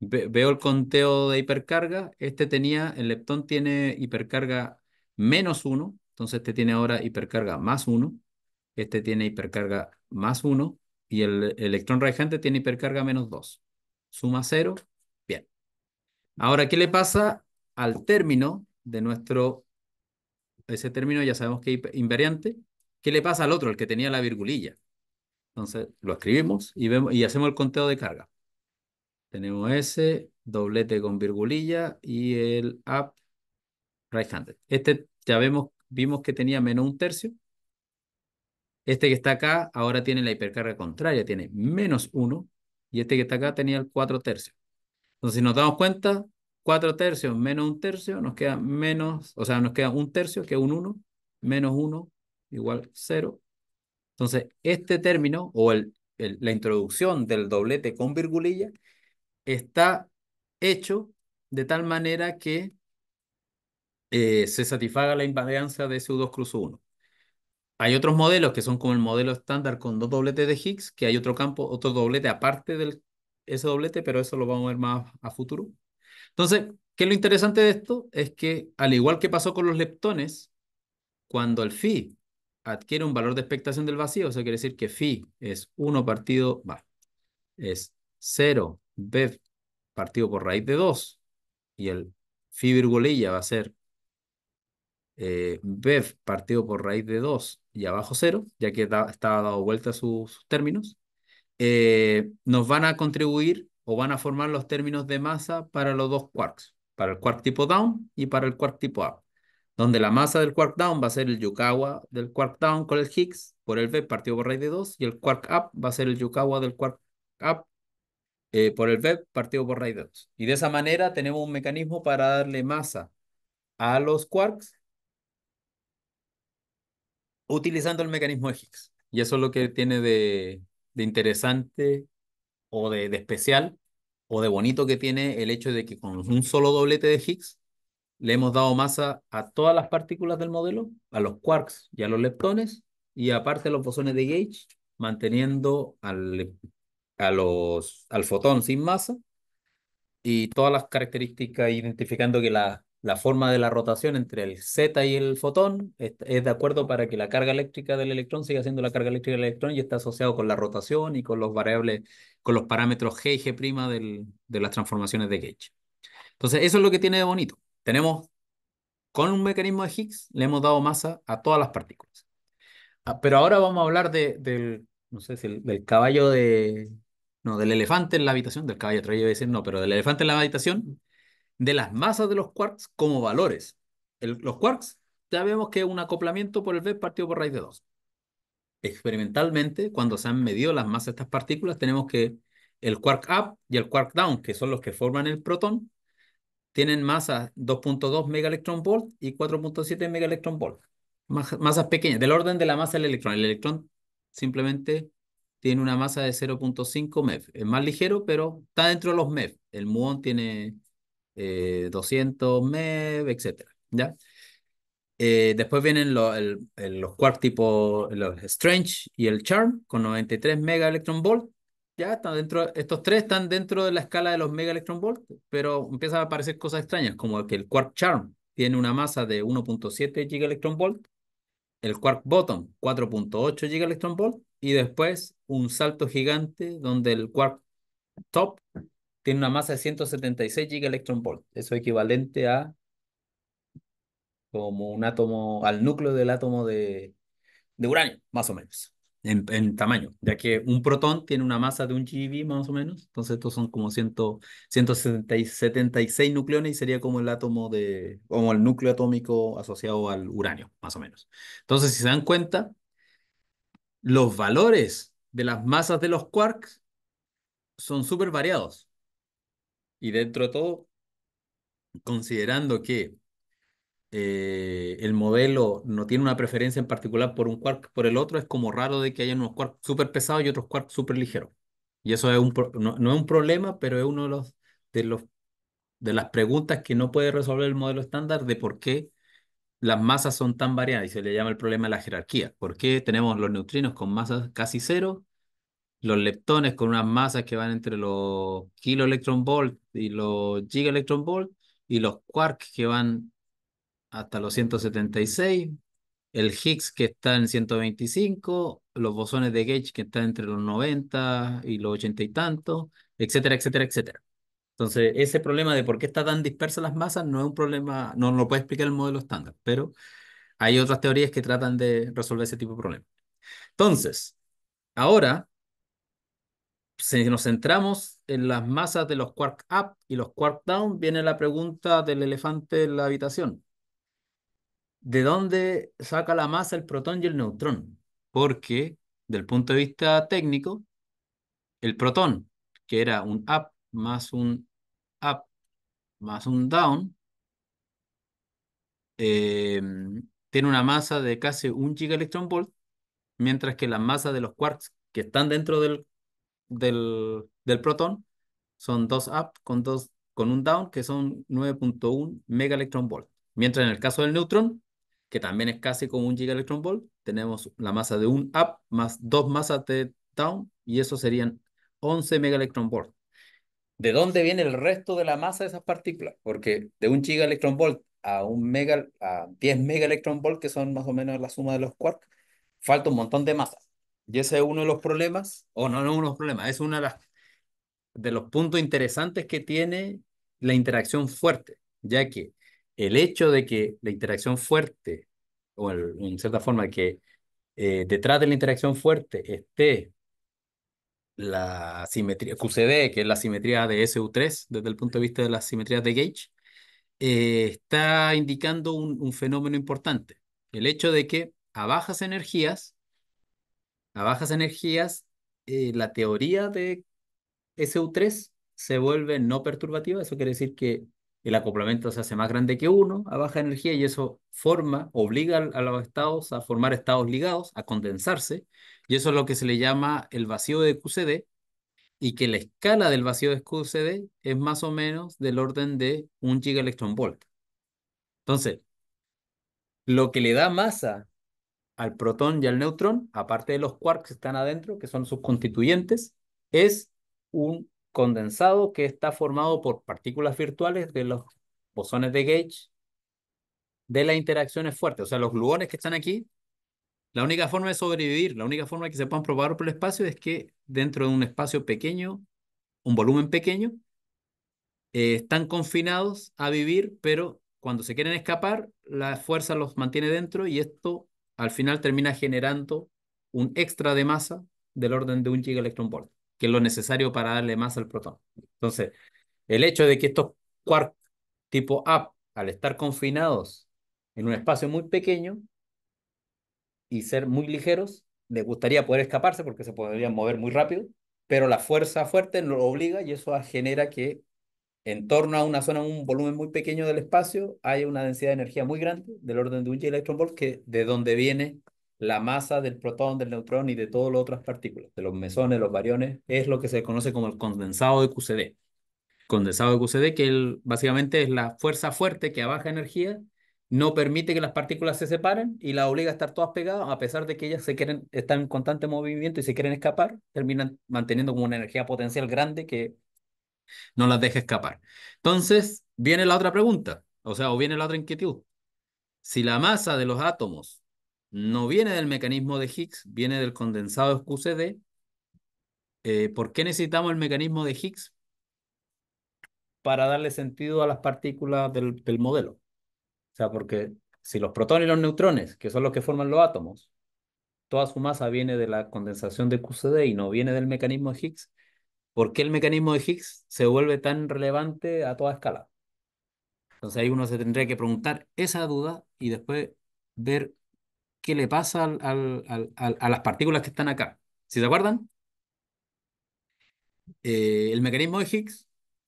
veo el conteo de hipercarga, este tenía, el leptón tiene hipercarga menos 1, entonces este tiene ahora hipercarga más 1, este tiene hipercarga más 1 y el electrón reagente tiene hipercarga menos 2. Suma 0. Bien. Ahora, ¿qué le pasa al término de nuestro... Ese término ya sabemos que es invariante. ¿Qué le pasa al otro, el que tenía la virgulilla? Entonces, lo escribimos y, vemos, y hacemos el conteo de carga. Tenemos ese, doblete con virgulilla y el up right-handed. Este ya vemos, vimos que tenía menos un tercio, este que está acá ahora tiene la hipercarga contraria, tiene menos 1, y este que está acá tenía el 4 tercios. Entonces, si nos damos cuenta, 4 tercios menos 1 tercio, nos queda menos, o sea, nos queda 1 tercio, que es un 1, menos 1 igual 0. Entonces, este término, o la introducción del doblete con virgulilla, está hecho de tal manera que eh, se satisfaga la invariancia de SU2 cruz 1. Hay otros modelos que son como el modelo estándar con dos dobletes de Higgs, que hay otro campo, otro doblete aparte de ese doblete, pero eso lo vamos a ver más a futuro. Entonces, ¿qué es lo interesante de esto? Es que, al igual que pasó con los leptones, cuando el phi adquiere un valor de expectación del vacío, eso quiere decir que phi es 1 partido, va, es 0 b partido por raíz de 2, y el phi virgulilla va a ser eh, BEV partido por raíz de 2 y abajo 0, ya que está estaba dado vuelta a sus términos, eh, nos van a contribuir o van a formar los términos de masa para los dos quarks, para el quark tipo down y para el quark tipo up, donde la masa del quark down va a ser el Yukawa del quark down con el Higgs por el BEV partido por raíz de 2 y el quark up va a ser el Yukawa del quark up eh, por el BEV partido por raíz de 2. Y de esa manera tenemos un mecanismo para darle masa a los quarks utilizando el mecanismo de Higgs. Y eso es lo que tiene de, interesante o de, especial o de bonito que tiene el hecho de que con un solo doblete de Higgs le hemos dado masa a todas las partículas del modelo, a los quarks y a los leptones, y aparte a los bosones de Gauge, manteniendo a los, al fotón sin masa y todas las características, identificando que la, la forma de la rotación entre el Z y el fotón es, de acuerdo para que la carga eléctrica del electrón siga siendo la carga eléctrica del electrón y está asociado con la rotación y con los variables, con los parámetros G y G' de las transformaciones de Gauge. Entonces, eso es lo que tiene de bonito. Tenemos, con un mecanismo de Higgs, le hemos dado masa a todas las partículas. Ah, pero ahora vamos a hablar del, no sé del caballo de, no, del elefante en la habitación, del caballo, de decir no, pero del elefante en la habitación, de las masas de los quarks como valores. los quarks ya vemos que es un acoplamiento por el B partido por raíz de 2. Experimentalmente, cuando se han medido las masas de estas partículas, tenemos que el quark up y el quark down, que son los que forman el protón, tienen masas 2.2 megaelectron volt y 4.7 megaelectron volt. masas pequeñas, del orden de la masa del electrón. El electrón simplemente tiene una masa de 0.5 MeV. Es más ligero, pero está dentro de los MeV. El muón tiene 200 eh, MEV, etc. ¿ya? Eh, después vienen el, los quark tipo los Strange y el Charm con 93 mega Ya están dentro, estos tres están dentro de la escala de los mega pero empiezan a aparecer cosas extrañas, como que el quark Charm tiene una masa de 1.7 giga volt, el quark Bottom 4.8 giga electron y después un salto gigante donde el quark Top tiene una masa de 176 giga electron volt. Eso es equivalente a como un átomo, al núcleo del átomo de, uranio, más o menos, en, tamaño, ya que un protón tiene una masa de un GB más o menos, entonces estos son como 176 nucleones y sería como el átomo de, como el núcleo atómico asociado al uranio, más o menos. Entonces, si se dan cuenta, los valores de las masas de los quarks son súper variados. Y dentro de todo, considerando que eh, el modelo no tiene una preferencia en particular por un quark por el otro, es como raro de que haya unos quarks súper pesados y otros quarks súper ligeros. Y eso es un no, es un problema, pero es uno de los, de los de las preguntas que no puede resolver el modelo estándar de por qué las masas son tan variadas y se le llama el problema de la jerarquía. ¿Por qué tenemos los neutrinos con masas casi cero los leptones con unas masas que van entre los kilo electron volt y los giga y los quarks que van hasta los 176, el Higgs que está en 125, los bosones de Gauge que están entre los 90 y los 80 y tantos, etcétera, etcétera, etcétera. Entonces, ese problema de por qué están tan dispersas las masas no es un problema, no lo puede explicar el modelo estándar, pero hay otras teorías que tratan de resolver ese tipo de problema Entonces, ahora si nos centramos en las masas de los quark up y los quark down, viene la pregunta del elefante en la habitación. ¿De dónde saca la masa el protón y el neutrón? Porque, del punto de vista técnico, el protón, que era un up más un up más un down, eh, tiene una masa de casi un volt mientras que la masa de los quarks que están dentro del del, del Proton son dos up con, dos, con un down, que son 9.1 mega electron volt. Mientras en el caso del neutrón, que también es casi como un giga electron volt, tenemos la masa de un up más dos masas de down, y eso serían 11 mega electron volt. ¿De dónde viene el resto de la masa de esas partículas? Porque de un giga volt a un mega, a 10 mega electron volt, que son más o menos la suma de los quarks, falta un montón de masa. Y ese es uno de los problemas, o oh, no, no uno de los problemas, es uno de, los puntos interesantes que tiene la interacción fuerte, ya que el hecho de que la interacción fuerte, o en cierta forma que eh, detrás de la interacción fuerte esté la simetría QCD, que es la simetría de SU3 desde el punto de vista de las simetrías de gauge, eh, está indicando un fenómeno importante. El hecho de que a bajas energías a bajas energías, eh, la teoría de SU3 se vuelve no perturbativa, eso quiere decir que el acoplamiento se hace más grande que uno a baja energía y eso forma, obliga a los estados a formar estados ligados, a condensarse, y eso es lo que se le llama el vacío de QCD, y que la escala del vacío de QCD es más o menos del orden de un giga Entonces, lo que le da masa al protón y al neutrón, aparte de los quarks que están adentro, que son sus constituyentes, es un condensado que está formado por partículas virtuales de los bosones de Gauge de las interacciones fuertes. O sea, los gluones que están aquí, la única forma de sobrevivir, la única forma que se puedan probar por el espacio es que dentro de un espacio pequeño, un volumen pequeño, eh, están confinados a vivir, pero cuando se quieren escapar, la fuerza los mantiene dentro y esto al final termina generando un extra de masa del orden de un giga que es lo necesario para darle masa al protón. Entonces, el hecho de que estos quarks tipo up, al estar confinados en un espacio muy pequeño y ser muy ligeros, les gustaría poder escaparse porque se podrían mover muy rápido, pero la fuerza fuerte lo obliga y eso genera que en torno a una zona, un volumen muy pequeño del espacio, hay una densidad de energía muy grande, del orden de un electronvolt, que de donde viene la masa del protón, del neutrón y de todas las otras partículas, de los mesones, los bariones, es lo que se conoce como el condensado de QCD. Condensado de QCD, que básicamente es la fuerza fuerte que a baja energía no permite que las partículas se separen y las obliga a estar todas pegadas, a pesar de que ellas se quieren, están en constante movimiento y se quieren escapar, terminan manteniendo como una energía potencial grande que no las deje escapar. Entonces, viene la otra pregunta, o sea, o viene la otra inquietud. Si la masa de los átomos no viene del mecanismo de Higgs, viene del condensado QCD, eh, ¿por qué necesitamos el mecanismo de Higgs? Para darle sentido a las partículas del, del modelo. O sea, porque si los protones y los neutrones, que son los que forman los átomos, toda su masa viene de la condensación de QCD y no viene del mecanismo de Higgs, por qué el mecanismo de Higgs se vuelve tan relevante a toda escala. Entonces ahí uno se tendría que preguntar esa duda y después ver qué le pasa a las partículas que están acá. ¿Sí se acuerdan? Eh, el mecanismo de Higgs,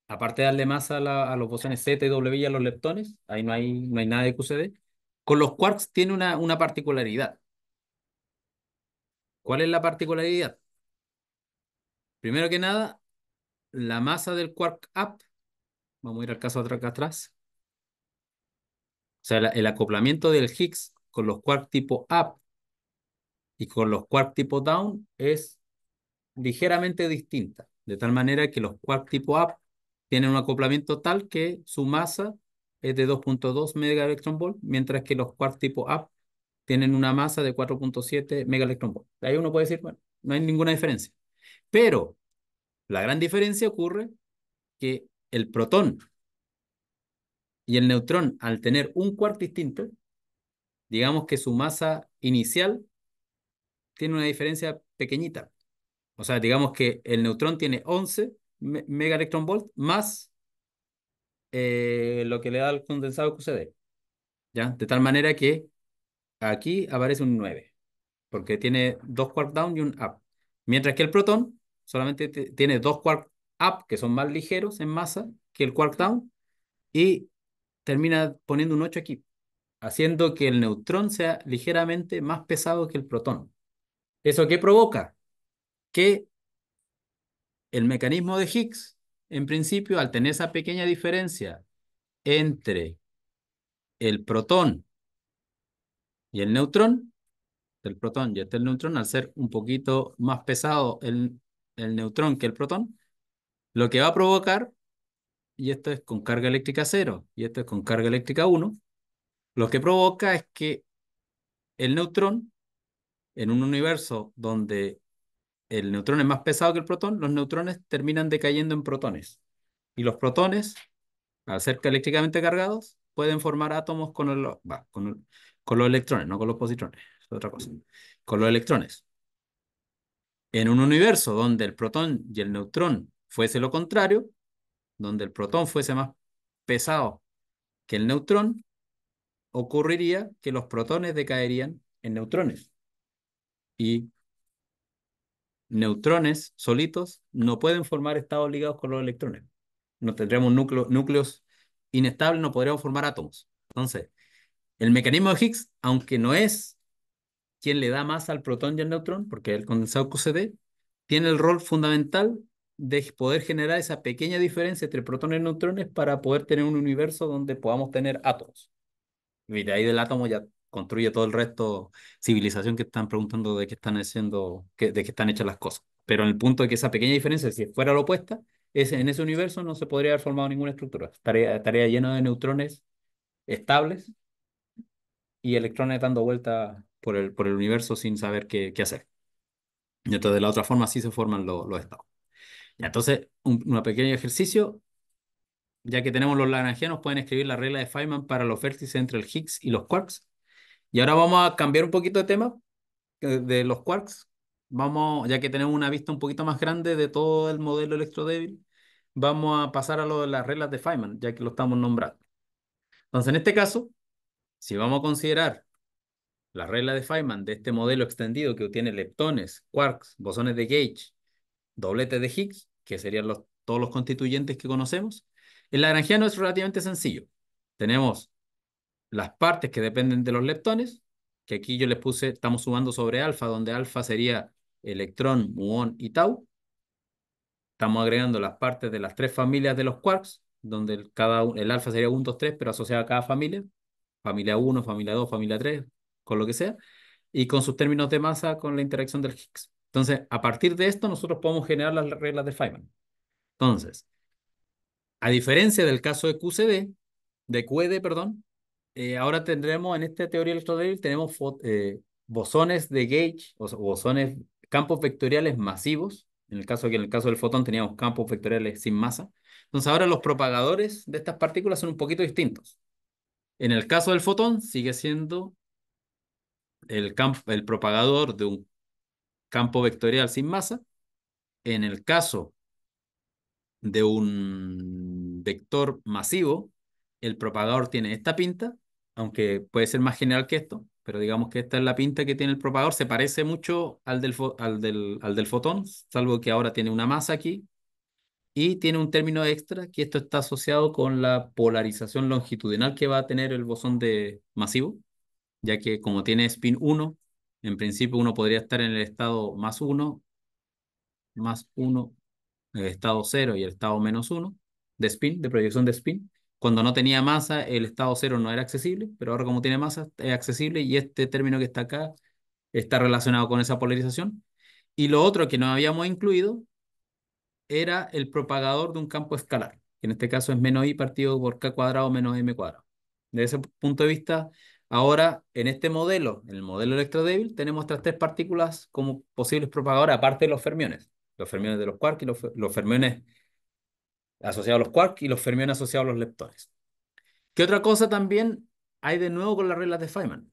aparte de darle masa a, los bosones Z y W y a los leptones, ahí no hay, nada de QCD, con los quarks tiene una, una particularidad. ¿Cuál es la particularidad? Primero que nada, la masa del quark up, vamos a ir al caso de acá atrás, o sea, el acoplamiento del Higgs con los quark tipo up y con los quark tipo down es ligeramente distinta, de tal manera que los quark tipo up tienen un acoplamiento tal que su masa es de 2.2 MeV, mientras que los quark tipo up tienen una masa de 4.7 MeV. Ahí uno puede decir, bueno, no hay ninguna diferencia. Pero la gran diferencia ocurre que el protón y el neutrón, al tener un quark distinto, digamos que su masa inicial tiene una diferencia pequeñita. O sea, digamos que el neutrón tiene 11 mega electron más eh, lo que le da al condensado QCD. ¿Ya? De tal manera que aquí aparece un 9, porque tiene dos quark down y un up. Mientras que el protón solamente tiene dos quark up que son más ligeros en masa que el quark down y termina poniendo un 8 aquí, haciendo que el neutrón sea ligeramente más pesado que el protón. ¿Eso qué provoca? Que el mecanismo de Higgs, en principio, al tener esa pequeña diferencia entre el protón y el neutrón, el protón y este el neutrón, al ser un poquito más pesado el, el neutrón que el protón, lo que va a provocar, y esto es con carga eléctrica 0 y esto es con carga eléctrica 1, lo que provoca es que el neutrón, en un universo donde el neutrón es más pesado que el protón, los neutrones terminan decayendo en protones. Y los protones, al ser eléctricamente cargados, pueden formar átomos con, con los electrones, no con los positrones otra cosa, con los electrones. En un universo donde el protón y el neutrón fuese lo contrario, donde el protón fuese más pesado que el neutrón, ocurriría que los protones decaerían en neutrones. Y neutrones solitos no pueden formar estados ligados con los electrones. No tendríamos núcleos inestables, no podríamos formar átomos. Entonces, el mecanismo de Higgs, aunque no es quien le da más al protón y al neutrón, porque el condensado QCD tiene el rol fundamental de poder generar esa pequeña diferencia entre protones y neutrones para poder tener un universo donde podamos tener átomos. Y de ahí del átomo ya construye todo el resto civilización que están preguntando de qué están haciendo, de qué están hechas las cosas. Pero en el punto de que esa pequeña diferencia, si fuera la opuesta, es, en ese universo no se podría haber formado ninguna estructura. Estaría, estaría lleno de neutrones estables y electrones dando vuelta por el, por el universo sin saber qué, hacer. entonces de la otra forma sí se forman los estados. entonces, un pequeño ejercicio, ya que tenemos los lagrangianos, pueden escribir la regla de Feynman para los vértices entre el Higgs y los quarks. Y ahora vamos a cambiar un poquito de tema eh, de los quarks. Vamos, ya que tenemos una vista un poquito más grande de todo el modelo electrodébil, vamos a pasar a lo de las reglas de Feynman, ya que lo estamos nombrando. Entonces, en este caso, si vamos a considerar la regla de Feynman de este modelo extendido que obtiene leptones, quarks, bosones de Gauge, doblete de Higgs, que serían los, todos los constituyentes que conocemos, el lagrangiano es relativamente sencillo. Tenemos las partes que dependen de los leptones, que aquí yo les puse, estamos sumando sobre alfa, donde alfa sería electrón, muón y tau. Estamos agregando las partes de las tres familias de los quarks, donde el, cada, el alfa sería 1, 2, 3, pero asociado a cada familia. Familia 1, familia 2, familia 3, con lo que sea, y con sus términos de masa con la interacción del Higgs. Entonces, a partir de esto, nosotros podemos generar las reglas de Feynman. Entonces, a diferencia del caso de QCD, de QED, perdón, eh, ahora tendremos en esta teoría electrodébil, tenemos eh, bosones de gauge, o, bosones, campos vectoriales masivos, en el caso en el caso del fotón teníamos campos vectoriales sin masa. Entonces ahora los propagadores de estas partículas son un poquito distintos. En el caso del fotón sigue siendo el, el propagador de un campo vectorial sin masa. En el caso de un vector masivo, el propagador tiene esta pinta, aunque puede ser más general que esto, pero digamos que esta es la pinta que tiene el propagador, se parece mucho al del, al al del fotón, salvo que ahora tiene una masa aquí y tiene un término extra, que esto está asociado con la polarización longitudinal que va a tener el bosón de masivo ya que como tiene spin 1, en principio uno podría estar en el estado más 1, más 1, el estado 0 y el estado menos 1 de spin, de proyección de spin. Cuando no tenía masa, el estado 0 no era accesible, pero ahora como tiene masa, es accesible y este término que está acá está relacionado con esa polarización. Y lo otro que no habíamos incluido era el propagador de un campo escalar, que en este caso es menos i partido por k cuadrado menos m cuadrado. De ese punto de vista, Ahora, en este modelo, en el modelo electrodébil, tenemos estas tres partículas como posibles propagadoras, aparte de los fermiones. Los fermiones de los quarks y los, fermiones asociados a los quarks y los fermiones asociados a los leptones. ¿Qué otra cosa también hay de nuevo con las reglas de Feynman?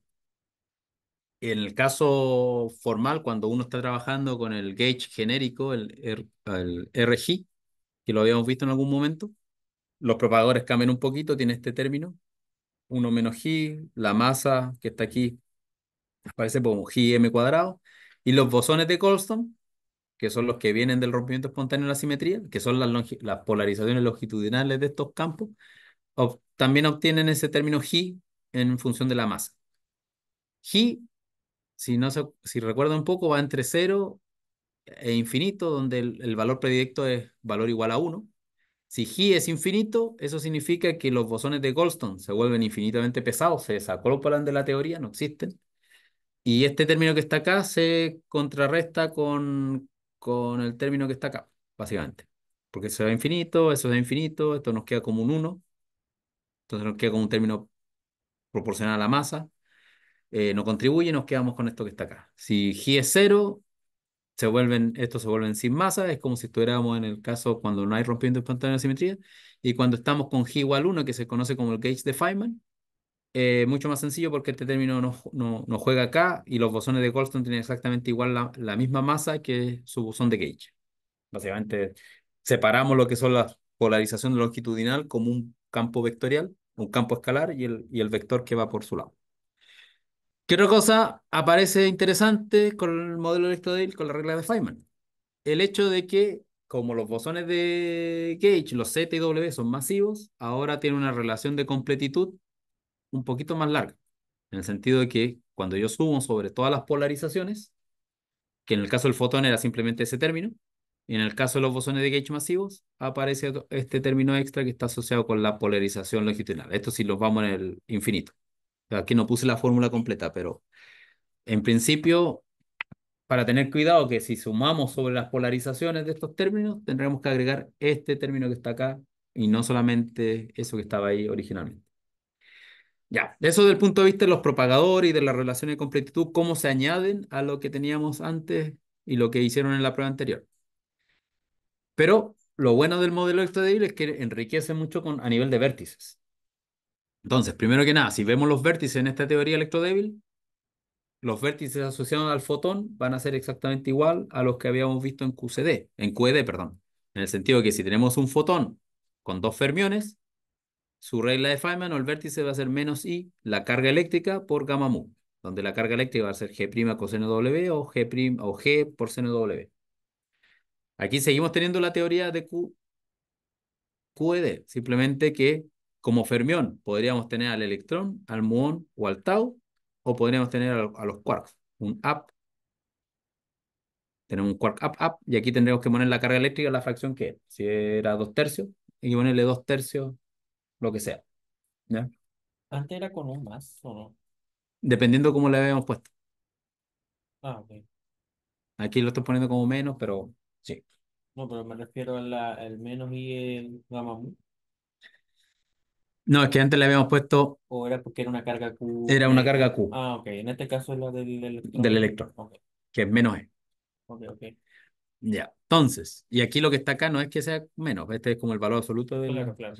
En el caso formal, cuando uno está trabajando con el gauge genérico, el RG, que lo habíamos visto en algún momento, los propagadores cambian un poquito, tiene este término, 1 menos g, la masa que está aquí, aparece como m cuadrado, y los bosones de Colston, que son los que vienen del rompimiento espontáneo de la simetría, que son las, las polarizaciones longitudinales de estos campos, también obtienen ese término g en función de la masa. G, si, no si recuerda un poco, va entre 0 e infinito, donde el, valor predicho es valor igual a 1, si G es infinito, eso significa que los bosones de Goldstone se vuelven infinitamente pesados, se desacoplan de la teoría, no existen. Y este término que está acá se contrarresta con, con el término que está acá, básicamente. Porque eso es infinito, eso es infinito, esto nos queda como un 1. Entonces nos queda como un término proporcional a la masa. Eh, no contribuye, nos quedamos con esto que está acá. Si G es 0, se vuelven, estos se vuelven sin masa, es como si estuviéramos en el caso cuando no hay rompimiento espontáneo de simetría, y cuando estamos con G igual 1, que se conoce como el gauge de Feynman, eh, mucho más sencillo porque este término no, no, juega acá y los bosones de Goldstone tienen exactamente igual la, misma masa que su bosón de gauge. Básicamente separamos lo que son la polarización longitudinal como un campo vectorial, un campo escalar y el, y el vector que va por su lado. ¿Qué otra cosa aparece interesante con el modelo Dale, con la regla de Feynman? El hecho de que, como los bosones de Gauge, los Z y W son masivos, ahora tienen una relación de completitud un poquito más larga. En el sentido de que cuando yo sumo sobre todas las polarizaciones, que en el caso del fotón era simplemente ese término, y en el caso de los bosones de Gauge masivos, aparece este término extra que está asociado con la polarización longitudinal. Esto si sí los vamos en el infinito. Aquí no puse la fórmula completa, pero en principio, para tener cuidado que si sumamos sobre las polarizaciones de estos términos, tendremos que agregar este término que está acá y no solamente eso que estaba ahí originalmente. Ya, eso desde el punto de vista de los propagadores y de las relaciones de completitud, cómo se añaden a lo que teníamos antes y lo que hicieron en la prueba anterior. Pero lo bueno del modelo débil es que enriquece mucho con, a nivel de vértices. Entonces, primero que nada, si vemos los vértices en esta teoría electrodébil, los vértices asociados al fotón van a ser exactamente igual a los que habíamos visto en QCD, en QED, perdón. En el sentido de que si tenemos un fotón con dos fermiones, su regla de Feynman o el vértice va a ser menos I, la carga eléctrica por gamma mu, donde la carga eléctrica va a ser G' coseno W o G', o G por seno W. Aquí seguimos teniendo la teoría de Q, QED, simplemente que como fermión, podríamos tener al electrón, al muón o al tau, o podríamos tener a, los quarks, un up. Tenemos un quark up, up, y aquí tendríamos que poner la carga eléctrica, la fracción que es. Si era dos tercios, y ponerle dos tercios, lo que sea. ¿Ya? Antes era con un más, ¿o no? Dependiendo cómo le habíamos puesto. Ah, ok. Aquí lo estoy poniendo como menos, pero sí. No, pero me refiero al menos y el gamma no, es que antes le habíamos puesto. ¿O era porque era una carga Q? Era una eh, carga Q. Ah, ok. En este caso es la del electrón. Del electrón. Que es menos E. Ok, ok. Ya. Entonces, y aquí lo que está acá no es que sea menos, este es como el valor absoluto del. Claro,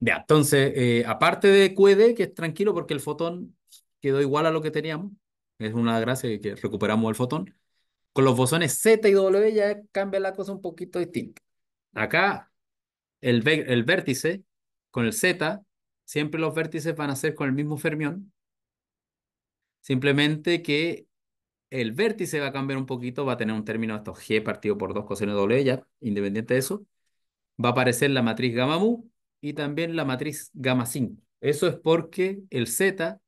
Ya. entonces, eh, aparte de QED, que es tranquilo porque el fotón quedó igual a lo que teníamos, es una gracia que recuperamos el fotón. Con los bosones Z y W ya cambia la cosa un poquito distinta. Acá, el, el vértice con el Z, siempre los vértices van a ser con el mismo fermión. Simplemente que el vértice va a cambiar un poquito, va a tener un término estos G partido por 2 coseno doble, e, ya independiente de eso. Va a aparecer la matriz gamma mu y también la matriz gamma 5. Eso es porque el Z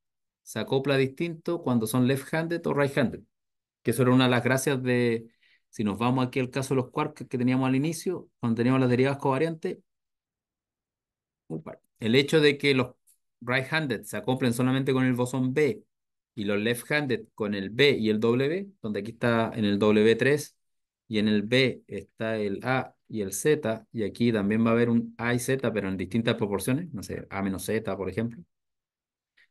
se acopla distinto cuando son left-handed o right-handed. Que eso era una de las gracias de, si nos vamos aquí al caso de los quarks que teníamos al inicio, cuando teníamos las derivadas covariantes, el hecho de que los right-handed se acoplen solamente con el bosón B y los left-handed con el B y el W, donde aquí está en el W3 y en el B está el A y el Z, y aquí también va a haber un A y Z, pero en distintas proporciones, no sé, A menos Z, por ejemplo.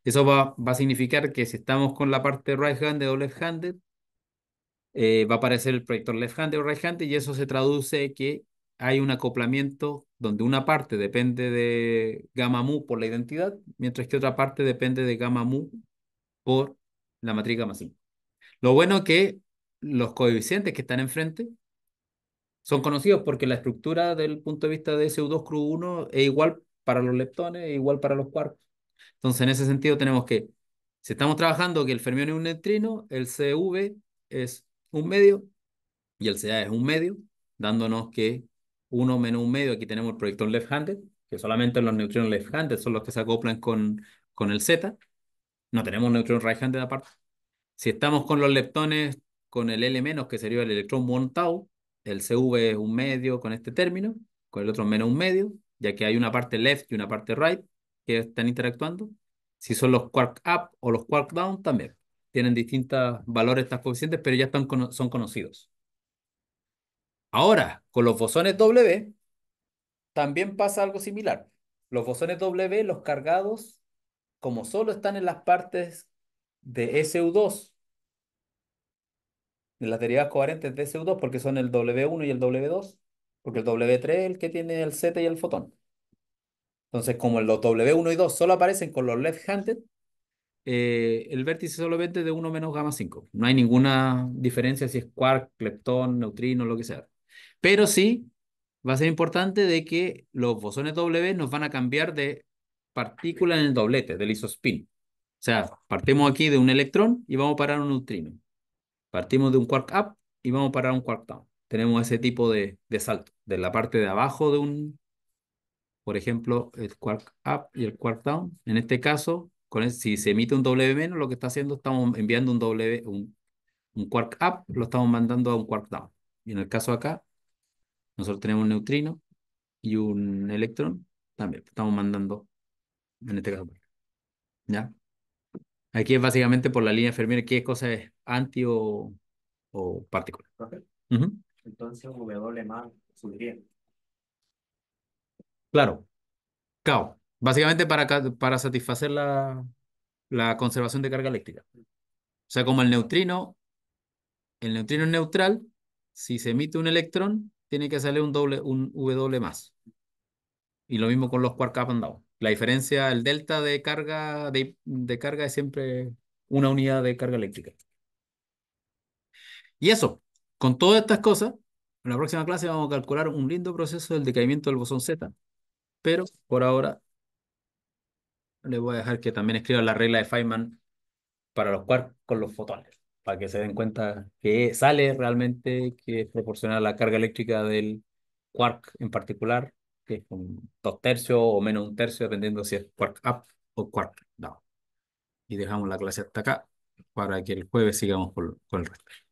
Eso va, a significar que si estamos con la parte right-handed o left-handed, eh, va a aparecer el proyector left-handed o right-handed, y eso se traduce que hay un acoplamiento donde una parte depende de gamma mu por la identidad, mientras que otra parte depende de gamma mu por la matriz gamma 5. Lo bueno es que los coeficientes que están enfrente son conocidos porque la estructura del punto de vista de SU2-CRU1 es igual para los leptones, es igual para los quarks. Entonces, en ese sentido, tenemos que, si estamos trabajando que el fermión es un neutrino, el CV es un medio y el CA es un medio, dándonos que 1 menos un medio, aquí tenemos el proyector left-handed, que solamente los neutrones left-handed son los que se acoplan con, con el Z. No tenemos neutrinos right-handed aparte. Si estamos con los leptones, con el L menos, que sería el electrón tau, el CV es un medio con este término, con el otro menos un medio, ya que hay una parte left y una parte right que están interactuando. Si son los quark up o los quark down, también tienen distintos valores estos coeficientes, pero ya están, son conocidos. Ahora, con los bosones W, también pasa algo similar. Los bosones W, los cargados, como solo están en las partes de SU2, en las derivadas coherentes de SU2, porque son el W1 y el W2, porque el W3 es el que tiene el Z y el fotón. Entonces, como los W1 y 2 solo aparecen con los left-handed, eh, el vértice solamente de 1 menos gamma 5. No hay ninguna diferencia si es quark, leptón, neutrino, lo que sea. Pero sí, va a ser importante de que los bosones W nos van a cambiar de partícula en el doblete del isospin. O sea, partimos aquí de un electrón y vamos a parar un neutrino. Partimos de un quark up y vamos a parar un quark down. Tenemos ese tipo de, salto, de la parte de abajo de un, por ejemplo, el quark up y el quark down. En este caso, si se emite un W menos, lo que está haciendo, estamos enviando un W, un, un quark up, lo estamos mandando a un quark down. Y en el caso acá, nosotros tenemos un neutrino y un electrón, también estamos mandando, en este caso, ¿ya? Aquí es básicamente por la línea Fermi, qué cosa es anti o, o partícula. Okay. Entonces W más subiría. Claro, cao. Básicamente para, para satisfacer la, la conservación de carga eléctrica. O sea, como el neutrino, el neutrino es neutral, si se emite un electrón, tiene que salir un, doble, un W más. Y lo mismo con los quark up and down. La diferencia, el delta de carga, de, de carga es siempre una unidad de carga eléctrica. Y eso, con todas estas cosas, en la próxima clase vamos a calcular un lindo proceso del decaimiento del bosón Z. Pero por ahora les voy a dejar que también escriban la regla de Feynman para los quarks con los fotones para que se den cuenta que sale realmente, que es proporcional a la carga eléctrica del quark en particular, que es un dos tercios o menos un tercio, dependiendo si es quark up o quark down. Y dejamos la clase hasta acá para que el jueves sigamos con, con el resto.